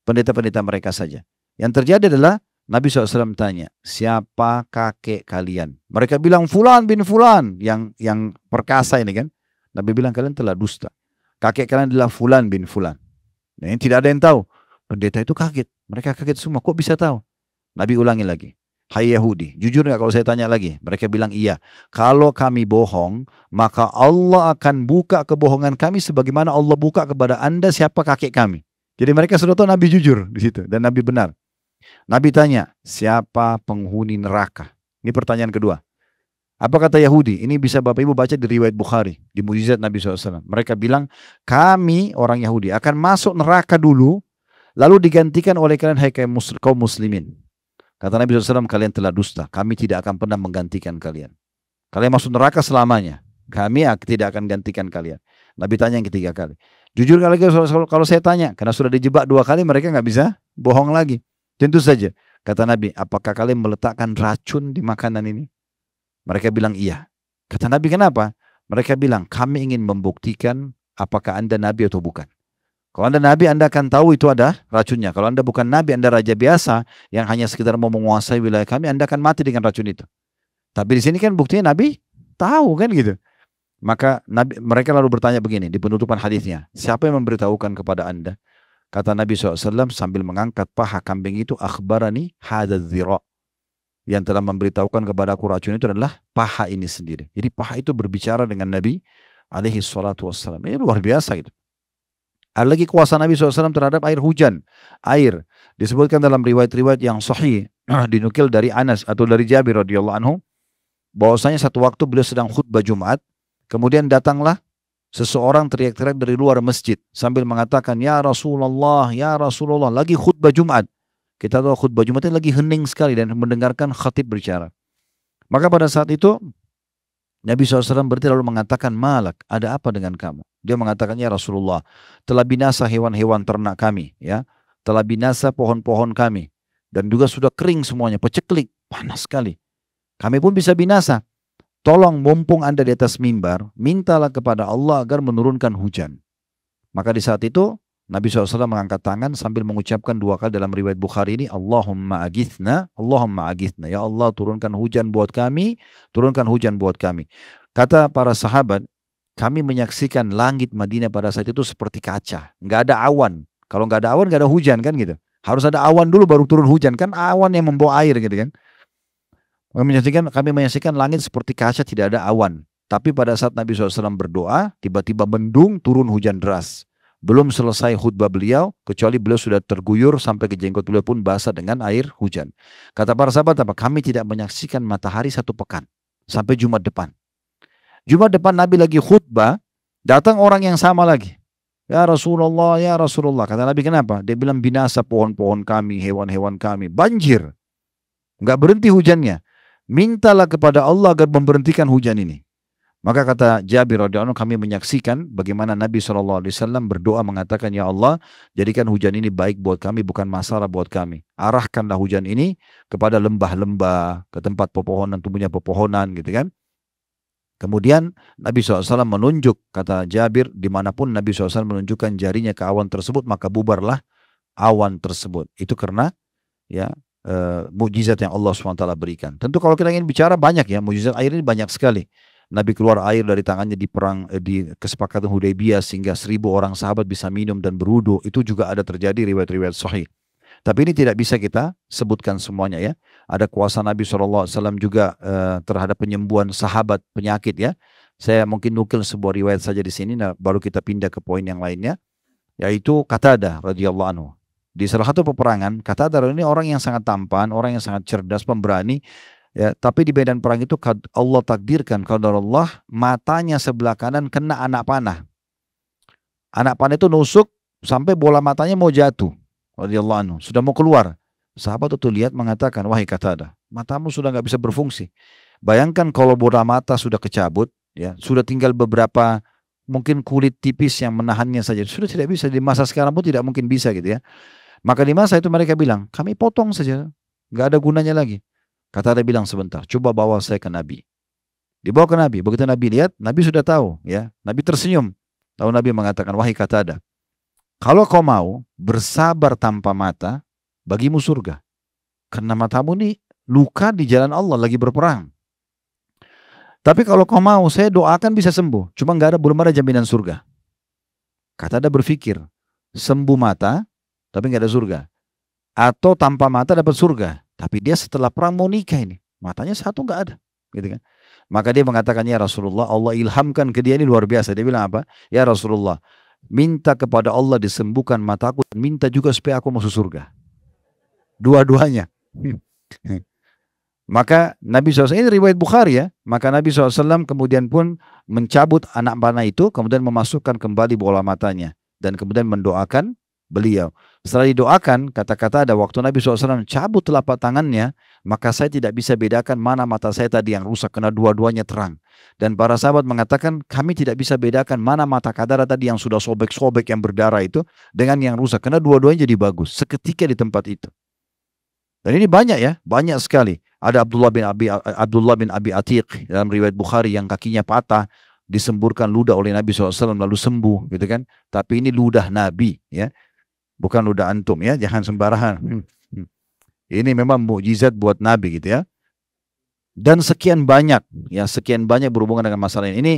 pendeta-pendeta mereka saja. Yang terjadi adalah Nabi SAW tanya, siapa kakek kalian? Mereka bilang Fulan bin Fulan yang yang perkasa ini kan. Nabi bilang kalian telah dusta. Kakek kalian adalah Fulan bin Fulan. Nah, ini tidak ada yang tahu. Pendeta itu kaget. Mereka kaget semua. Kok bisa tahu? Nabi ulangi lagi. Hai Yahudi, jujur nggak kalau saya tanya lagi? Mereka bilang iya. Kalau kami bohong, maka Allah akan buka kebohongan kami sebagaimana Allah buka kepada anda siapa kakek kami. Jadi mereka sudah tahu Nabi jujur di situ dan Nabi benar. Nabi tanya, siapa penghuni neraka? Ini pertanyaan kedua. Apa kata Yahudi? Ini bisa Bapak Ibu baca di riwayat Bukhari, di mujizat Nabi SAW. Mereka bilang, kami orang Yahudi akan masuk neraka dulu, lalu digantikan oleh kalian hai kaum muslimin. Kata Nabi SAW, kalian telah dusta. Kami tidak akan pernah menggantikan kalian. Kalian masuk neraka selamanya. Kami tidak akan gantikan kalian. Nabi tanya yang ketiga kali. Jujur kali kalau saya tanya, karena sudah dijebak dua kali mereka nggak bisa bohong lagi. Tentu saja. Kata Nabi, apakah kalian meletakkan racun di makanan ini? Mereka bilang iya. Kata Nabi kenapa? Mereka bilang kami ingin membuktikan apakah anda Nabi atau bukan. Kalau Anda nabi, Anda akan tahu itu ada racunnya. Kalau Anda bukan nabi, Anda raja biasa yang hanya sekedar mau menguasai wilayah kami, Anda akan mati dengan racun itu. Tapi di sini kan buktinya nabi tahu kan gitu. Maka nabi, mereka lalu bertanya begini di penutupan hadisnya, siapa yang memberitahukan kepada Anda? Kata Nabi SAW sambil mengangkat paha kambing itu, akhbarani hadad Yang telah memberitahukan kepada aku racun itu adalah paha ini sendiri. Jadi paha itu berbicara dengan Nabi alaihi salatu wassalam. Ini luar biasa gitu. Ada lagi kuasa Nabi SAW terhadap air hujan. Air disebutkan dalam riwayat-riwayat yang sahih (clears throat) dinukil dari Anas atau dari Jabir radhiyallahu anhu bahwasanya satu waktu beliau sedang khutbah Jumat, kemudian datanglah seseorang teriak-teriak dari luar masjid sambil mengatakan ya Rasulullah, ya Rasulullah, lagi khutbah Jumat. Kita tahu khutbah Jumat ini lagi hening sekali dan mendengarkan khatib berbicara. Maka pada saat itu Nabi SAW berarti lalu mengatakan, Malak, ada apa dengan kamu? Dia mengatakan, ya Rasulullah, telah binasa hewan-hewan ternak kami. ya Telah binasa pohon-pohon kami. Dan juga sudah kering semuanya, peceklik, panas sekali. Kami pun bisa binasa. Tolong mumpung Anda di atas mimbar, mintalah kepada Allah agar menurunkan hujan. Maka di saat itu Nabi SAW mengangkat tangan sambil mengucapkan dua kali dalam riwayat Bukhari ini, Allahumma agithna, Allahumma agithna. Ya Allah turunkan hujan buat kami, turunkan hujan buat kami. Kata para sahabat, kami menyaksikan langit Madinah pada saat itu seperti kaca. Nggak ada awan. Kalau nggak ada awan, nggak ada hujan kan gitu. Harus ada awan dulu baru turun hujan. Kan awan yang membawa air gitu kan. Kami menyaksikan, kami menyaksikan langit seperti kaca tidak ada awan. Tapi pada saat Nabi SAW berdoa, tiba-tiba mendung turun hujan deras. Belum selesai khutbah beliau, kecuali beliau sudah terguyur sampai ke jenggot beliau pun basah dengan air hujan. Kata para sahabat apa? Kami tidak menyaksikan matahari satu pekan. Sampai Jumat depan. Jumat depan Nabi lagi khutbah, datang orang yang sama lagi. Ya Rasulullah, ya Rasulullah. Kata Nabi kenapa? Dia bilang binasa pohon-pohon kami, hewan-hewan kami. Banjir. Enggak berhenti hujannya. Mintalah kepada Allah agar memberhentikan hujan ini. Maka kata Jabir radhiyallahu kami menyaksikan bagaimana Nabi Shallallahu alaihi wasallam berdoa mengatakan ya Allah, jadikan hujan ini baik buat kami bukan masalah buat kami. Arahkanlah hujan ini kepada lembah-lembah, ke tempat pepohonan tumbuhnya pepohonan gitu kan. Kemudian Nabi Alaihi Wasallam menunjuk, kata Jabir, dimanapun Nabi Alaihi Wasallam menunjukkan jarinya ke awan tersebut, maka bubarlah awan tersebut. Itu karena ya e, eh, mujizat yang Allah SWT berikan. Tentu kalau kita ingin bicara banyak ya, mujizat air ini banyak sekali. Nabi keluar air dari tangannya di perang eh, di kesepakatan Hudaybiyah sehingga seribu orang sahabat bisa minum dan berudu Itu juga ada terjadi riwayat-riwayat sahih. Tapi ini tidak bisa kita sebutkan semuanya ya. Ada kuasa Nabi SAW juga eh, terhadap penyembuhan sahabat penyakit ya. Saya mungkin nukil sebuah riwayat saja di sini, nah, baru kita pindah ke poin yang lainnya. Yaitu kata ada radhiyallahu anhu. Di salah satu peperangan, Kata ada ini orang yang sangat tampan, orang yang sangat cerdas, pemberani Ya, tapi di medan perang itu Allah takdirkan kalau Allah matanya sebelah kanan kena anak panah. Anak panah itu nusuk sampai bola matanya mau jatuh. Radhiyallahu anhu, sudah mau keluar. Sahabat itu lihat mengatakan, "Wahai kata ada matamu sudah nggak bisa berfungsi." Bayangkan kalau bola mata sudah kecabut, ya, sudah tinggal beberapa mungkin kulit tipis yang menahannya saja. Sudah tidak bisa di masa sekarang pun tidak mungkin bisa gitu ya. Maka di masa itu mereka bilang, "Kami potong saja, nggak ada gunanya lagi." Kata ada bilang sebentar, coba bawa saya ke Nabi. Dibawa ke Nabi, begitu Nabi lihat, Nabi sudah tahu ya. Nabi tersenyum. tahu Nabi mengatakan, wahai kata ada, kalau kau mau bersabar tanpa mata, bagimu surga. Karena matamu ini luka di jalan Allah lagi berperang. Tapi kalau kau mau, saya doakan bisa sembuh. Cuma nggak ada, belum ada jaminan surga. Kata ada berpikir, sembuh mata, tapi nggak ada surga. Atau tanpa mata dapat surga. Tapi dia setelah perang mau nikah ini, matanya satu nggak ada, gitu kan? Maka dia mengatakan ya Rasulullah, Allah ilhamkan ke dia ini luar biasa. Dia bilang apa? Ya Rasulullah, minta kepada Allah disembuhkan mataku dan minta juga supaya aku masuk surga. Dua-duanya. (laughs) Maka Nabi SAW, ini riwayat Bukhari ya, maka Nabi SAW kemudian pun mencabut anak panah itu, kemudian memasukkan kembali bola matanya. Dan kemudian mendoakan beliau. Setelah didoakan, kata-kata ada waktu Nabi SAW cabut telapak tangannya, maka saya tidak bisa bedakan mana mata saya tadi yang rusak kena dua-duanya terang. Dan para sahabat mengatakan kami tidak bisa bedakan mana mata kadara tadi yang sudah sobek-sobek yang berdarah itu dengan yang rusak kena dua-duanya jadi bagus seketika di tempat itu. Dan ini banyak ya, banyak sekali. Ada Abdullah bin Abi Abdullah bin Abi Atiq dalam riwayat Bukhari yang kakinya patah, disemburkan ludah oleh Nabi SAW lalu sembuh gitu kan. Tapi ini ludah Nabi ya. Bukan udah antum ya, jangan sembarangan. Hmm. Hmm. Ini memang mukjizat buat Nabi gitu ya. Dan sekian banyak, ya sekian banyak berhubungan dengan masalah ini. Ini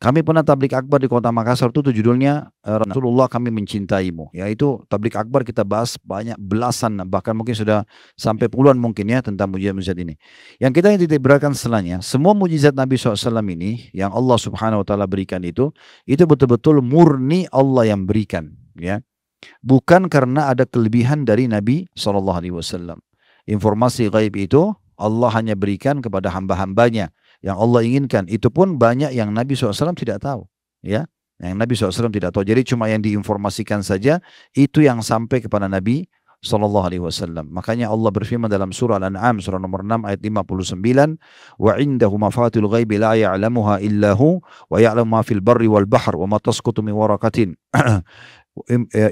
kami pernah tablik akbar di kota Makassar itu judulnya eh, Rasulullah kami mencintaimu. Ya itu tablik akbar kita bahas banyak belasan bahkan mungkin sudah sampai puluhan mungkin ya tentang mujizat-mujizat ini. Yang kita yang diberikan selanjutnya, semua mujizat Nabi SAW ini yang Allah Subhanahu Wa Taala berikan itu, itu betul-betul murni Allah yang berikan. Ya, bukan karena ada kelebihan dari Nabi Shallallahu Alaihi Wasallam. Informasi gaib itu Allah hanya berikan kepada hamba-hambanya yang Allah inginkan. Itu pun banyak yang Nabi SAW tidak tahu. Ya, yang Nabi SAW tidak tahu. Jadi cuma yang diinformasikan saja itu yang sampai kepada Nabi Sallallahu Alaihi Wasallam. Makanya Allah berfirman dalam surah Al-An'am surah nomor 6 ayat 59, "Wa indahu mafatul ghaibi la ya'lamuha illahu wa ya'lamu ma fil barri wal bahr wa ma tasqutu min waraqatin (clears throat)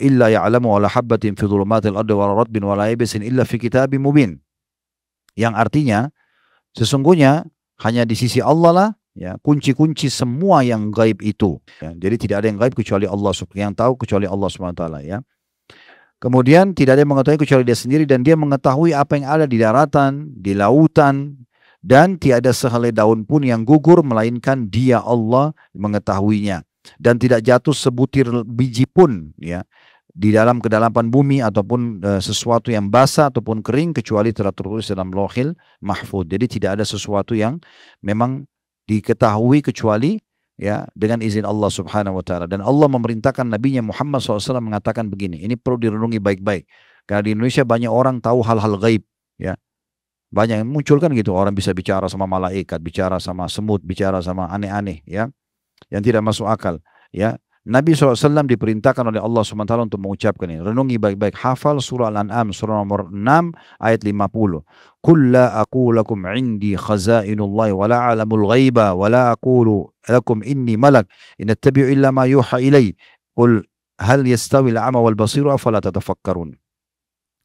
illa ya'lamu wala habbatin fi dhulumatil ardi wala radbin wala yabisin illa fi kitabim mubin. Yang artinya sesungguhnya hanya di sisi Allah lah ya kunci-kunci semua yang gaib itu. Ya, jadi tidak ada yang gaib kecuali Allah yang tahu kecuali Allah Subhanahu taala ya. Kemudian tidak ada yang mengetahui kecuali dia sendiri dan dia mengetahui apa yang ada di daratan, di lautan, dan tiada sehelai daun pun yang gugur melainkan dia Allah mengetahuinya dan tidak jatuh sebutir biji pun ya di dalam kedalaman bumi ataupun e, sesuatu yang basah ataupun kering kecuali telah tertulis dalam lohil mahfud. Jadi tidak ada sesuatu yang memang diketahui kecuali ya dengan izin Allah Subhanahu wa taala dan Allah memerintahkan nabinya Muhammad SAW mengatakan begini ini perlu direnungi baik-baik karena di Indonesia banyak orang tahu hal-hal gaib ya banyak yang muncul kan gitu orang bisa bicara sama malaikat bicara sama semut bicara sama aneh-aneh ya yang tidak masuk akal. Ya, Nabi saw diperintahkan oleh Allah swt untuk mengucapkan ini. Renungi baik-baik. Hafal surah Al-An'am surah nomor 6 ayat 50. Kulla aku lakum indi khazainullahi wa la alamul ghaiba walla la lakum inni malak inna tabi'u illa ma yuha ilai. Kul hal yastawil ama wal basiru afala tatafakkarun.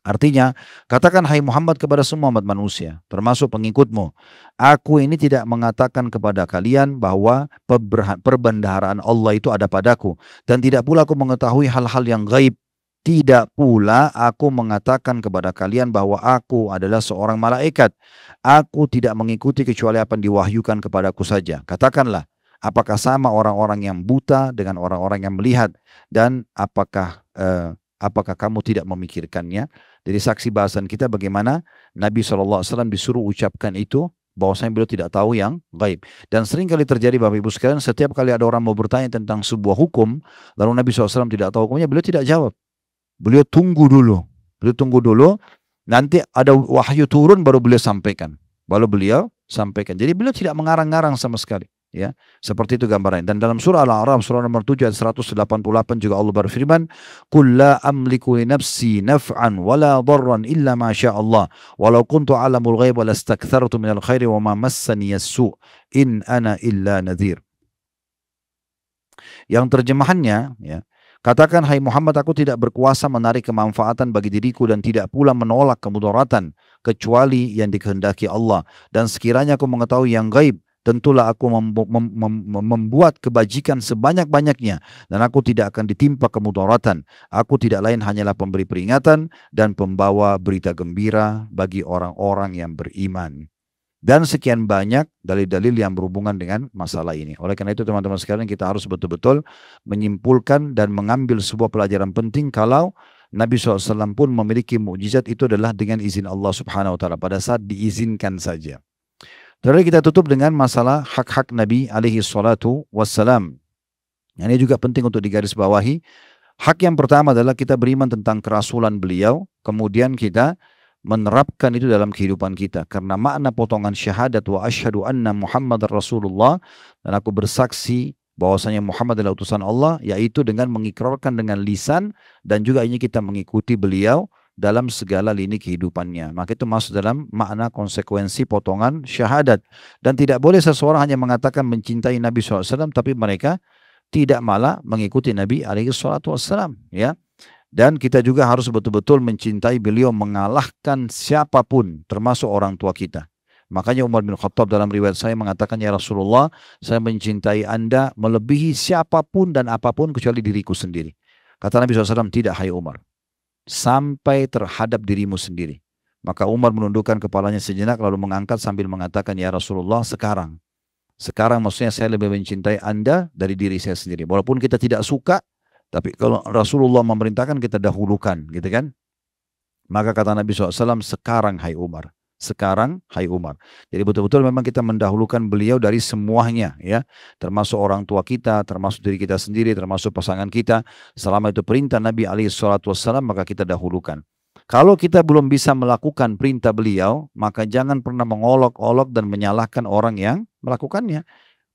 Artinya, katakan hai Muhammad kepada semua umat manusia, termasuk pengikutmu. Aku ini tidak mengatakan kepada kalian bahwa perbendaharaan Allah itu ada padaku. Dan tidak pula aku mengetahui hal-hal yang gaib. Tidak pula aku mengatakan kepada kalian bahwa aku adalah seorang malaikat. Aku tidak mengikuti kecuali apa yang diwahyukan kepadaku saja. Katakanlah, apakah sama orang-orang yang buta dengan orang-orang yang melihat? Dan apakah... Uh, apakah kamu tidak memikirkannya? Jadi saksi bahasan kita bagaimana Nabi SAW disuruh ucapkan itu bahwasanya beliau tidak tahu yang gaib. Dan sering kali terjadi Bapak Ibu sekalian, setiap kali ada orang mau bertanya tentang sebuah hukum, lalu Nabi SAW tidak tahu hukumnya, beliau tidak jawab. Beliau tunggu dulu. Beliau tunggu dulu, nanti ada wahyu turun baru beliau sampaikan. Baru beliau sampaikan. Jadi beliau tidak mengarang-arang sama sekali ya seperti itu gambaran dan dalam surah Al-A'raf surah nomor 7 ayat 188 juga Allah berfirman qul la amliku li nafsi naf'an wala darran illa ma syaa Allah walau kuntu alamul wa lastakthartu minal khairi wa ma massani yasu in ana illa nadhir yang terjemahannya ya Katakan, hai Muhammad, aku tidak berkuasa menarik kemanfaatan bagi diriku dan tidak pula menolak kemudaratan, kecuali yang dikehendaki Allah. Dan sekiranya aku mengetahui yang gaib, tentulah aku membuat kebajikan sebanyak-banyaknya dan aku tidak akan ditimpa kemudaratan. Aku tidak lain hanyalah pemberi peringatan dan pembawa berita gembira bagi orang-orang yang beriman. Dan sekian banyak dalil-dalil yang berhubungan dengan masalah ini. Oleh karena itu teman-teman sekalian kita harus betul-betul menyimpulkan dan mengambil sebuah pelajaran penting kalau Nabi SAW pun memiliki mukjizat itu adalah dengan izin Allah Subhanahu wa taala pada saat diizinkan saja. Lalu kita tutup dengan masalah hak-hak Nabi alaihi salatu wassalam. Ini juga penting untuk digarisbawahi. Hak yang pertama adalah kita beriman tentang kerasulan beliau, kemudian kita menerapkan itu dalam kehidupan kita. Karena makna potongan syahadat wa ashadu anna Muhammad Rasulullah dan aku bersaksi bahwasanya Muhammad adalah utusan Allah yaitu dengan mengikrarkan dengan lisan dan juga ini kita mengikuti beliau dalam segala lini kehidupannya. Maka itu masuk dalam makna konsekuensi potongan syahadat. Dan tidak boleh seseorang hanya mengatakan mencintai Nabi SAW, tapi mereka tidak malah mengikuti Nabi SAW. Ya. Dan kita juga harus betul-betul mencintai beliau mengalahkan siapapun, termasuk orang tua kita. Makanya Umar bin Khattab dalam riwayat saya mengatakan, Ya Rasulullah, saya mencintai anda melebihi siapapun dan apapun kecuali diriku sendiri. Kata Nabi SAW, tidak hai Umar sampai terhadap dirimu sendiri. Maka Umar menundukkan kepalanya sejenak lalu mengangkat sambil mengatakan, Ya Rasulullah sekarang. Sekarang maksudnya saya lebih mencintai Anda dari diri saya sendiri. Walaupun kita tidak suka, tapi kalau Rasulullah memerintahkan kita dahulukan gitu kan. Maka kata Nabi SAW, sekarang hai Umar sekarang Hai Umar. Jadi betul-betul memang kita mendahulukan beliau dari semuanya ya, termasuk orang tua kita, termasuk diri kita sendiri, termasuk pasangan kita. Selama itu perintah Nabi Ali Shallallahu Wasallam maka kita dahulukan. Kalau kita belum bisa melakukan perintah beliau, maka jangan pernah mengolok-olok dan menyalahkan orang yang melakukannya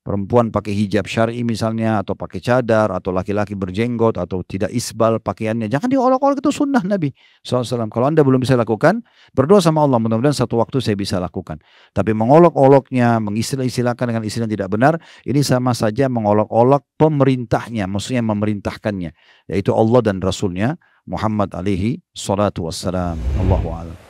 perempuan pakai hijab syari misalnya atau pakai cadar atau laki-laki berjenggot atau tidak isbal pakaiannya jangan diolok-olok itu sunnah Nabi SAW kalau anda belum bisa lakukan berdoa sama Allah mudah-mudahan satu waktu saya bisa lakukan tapi mengolok-oloknya mengistilah-istilahkan dengan istilah yang tidak benar ini sama saja mengolok-olok pemerintahnya maksudnya memerintahkannya yaitu Allah dan Rasulnya Muhammad alaihi salatu wassalam Allahu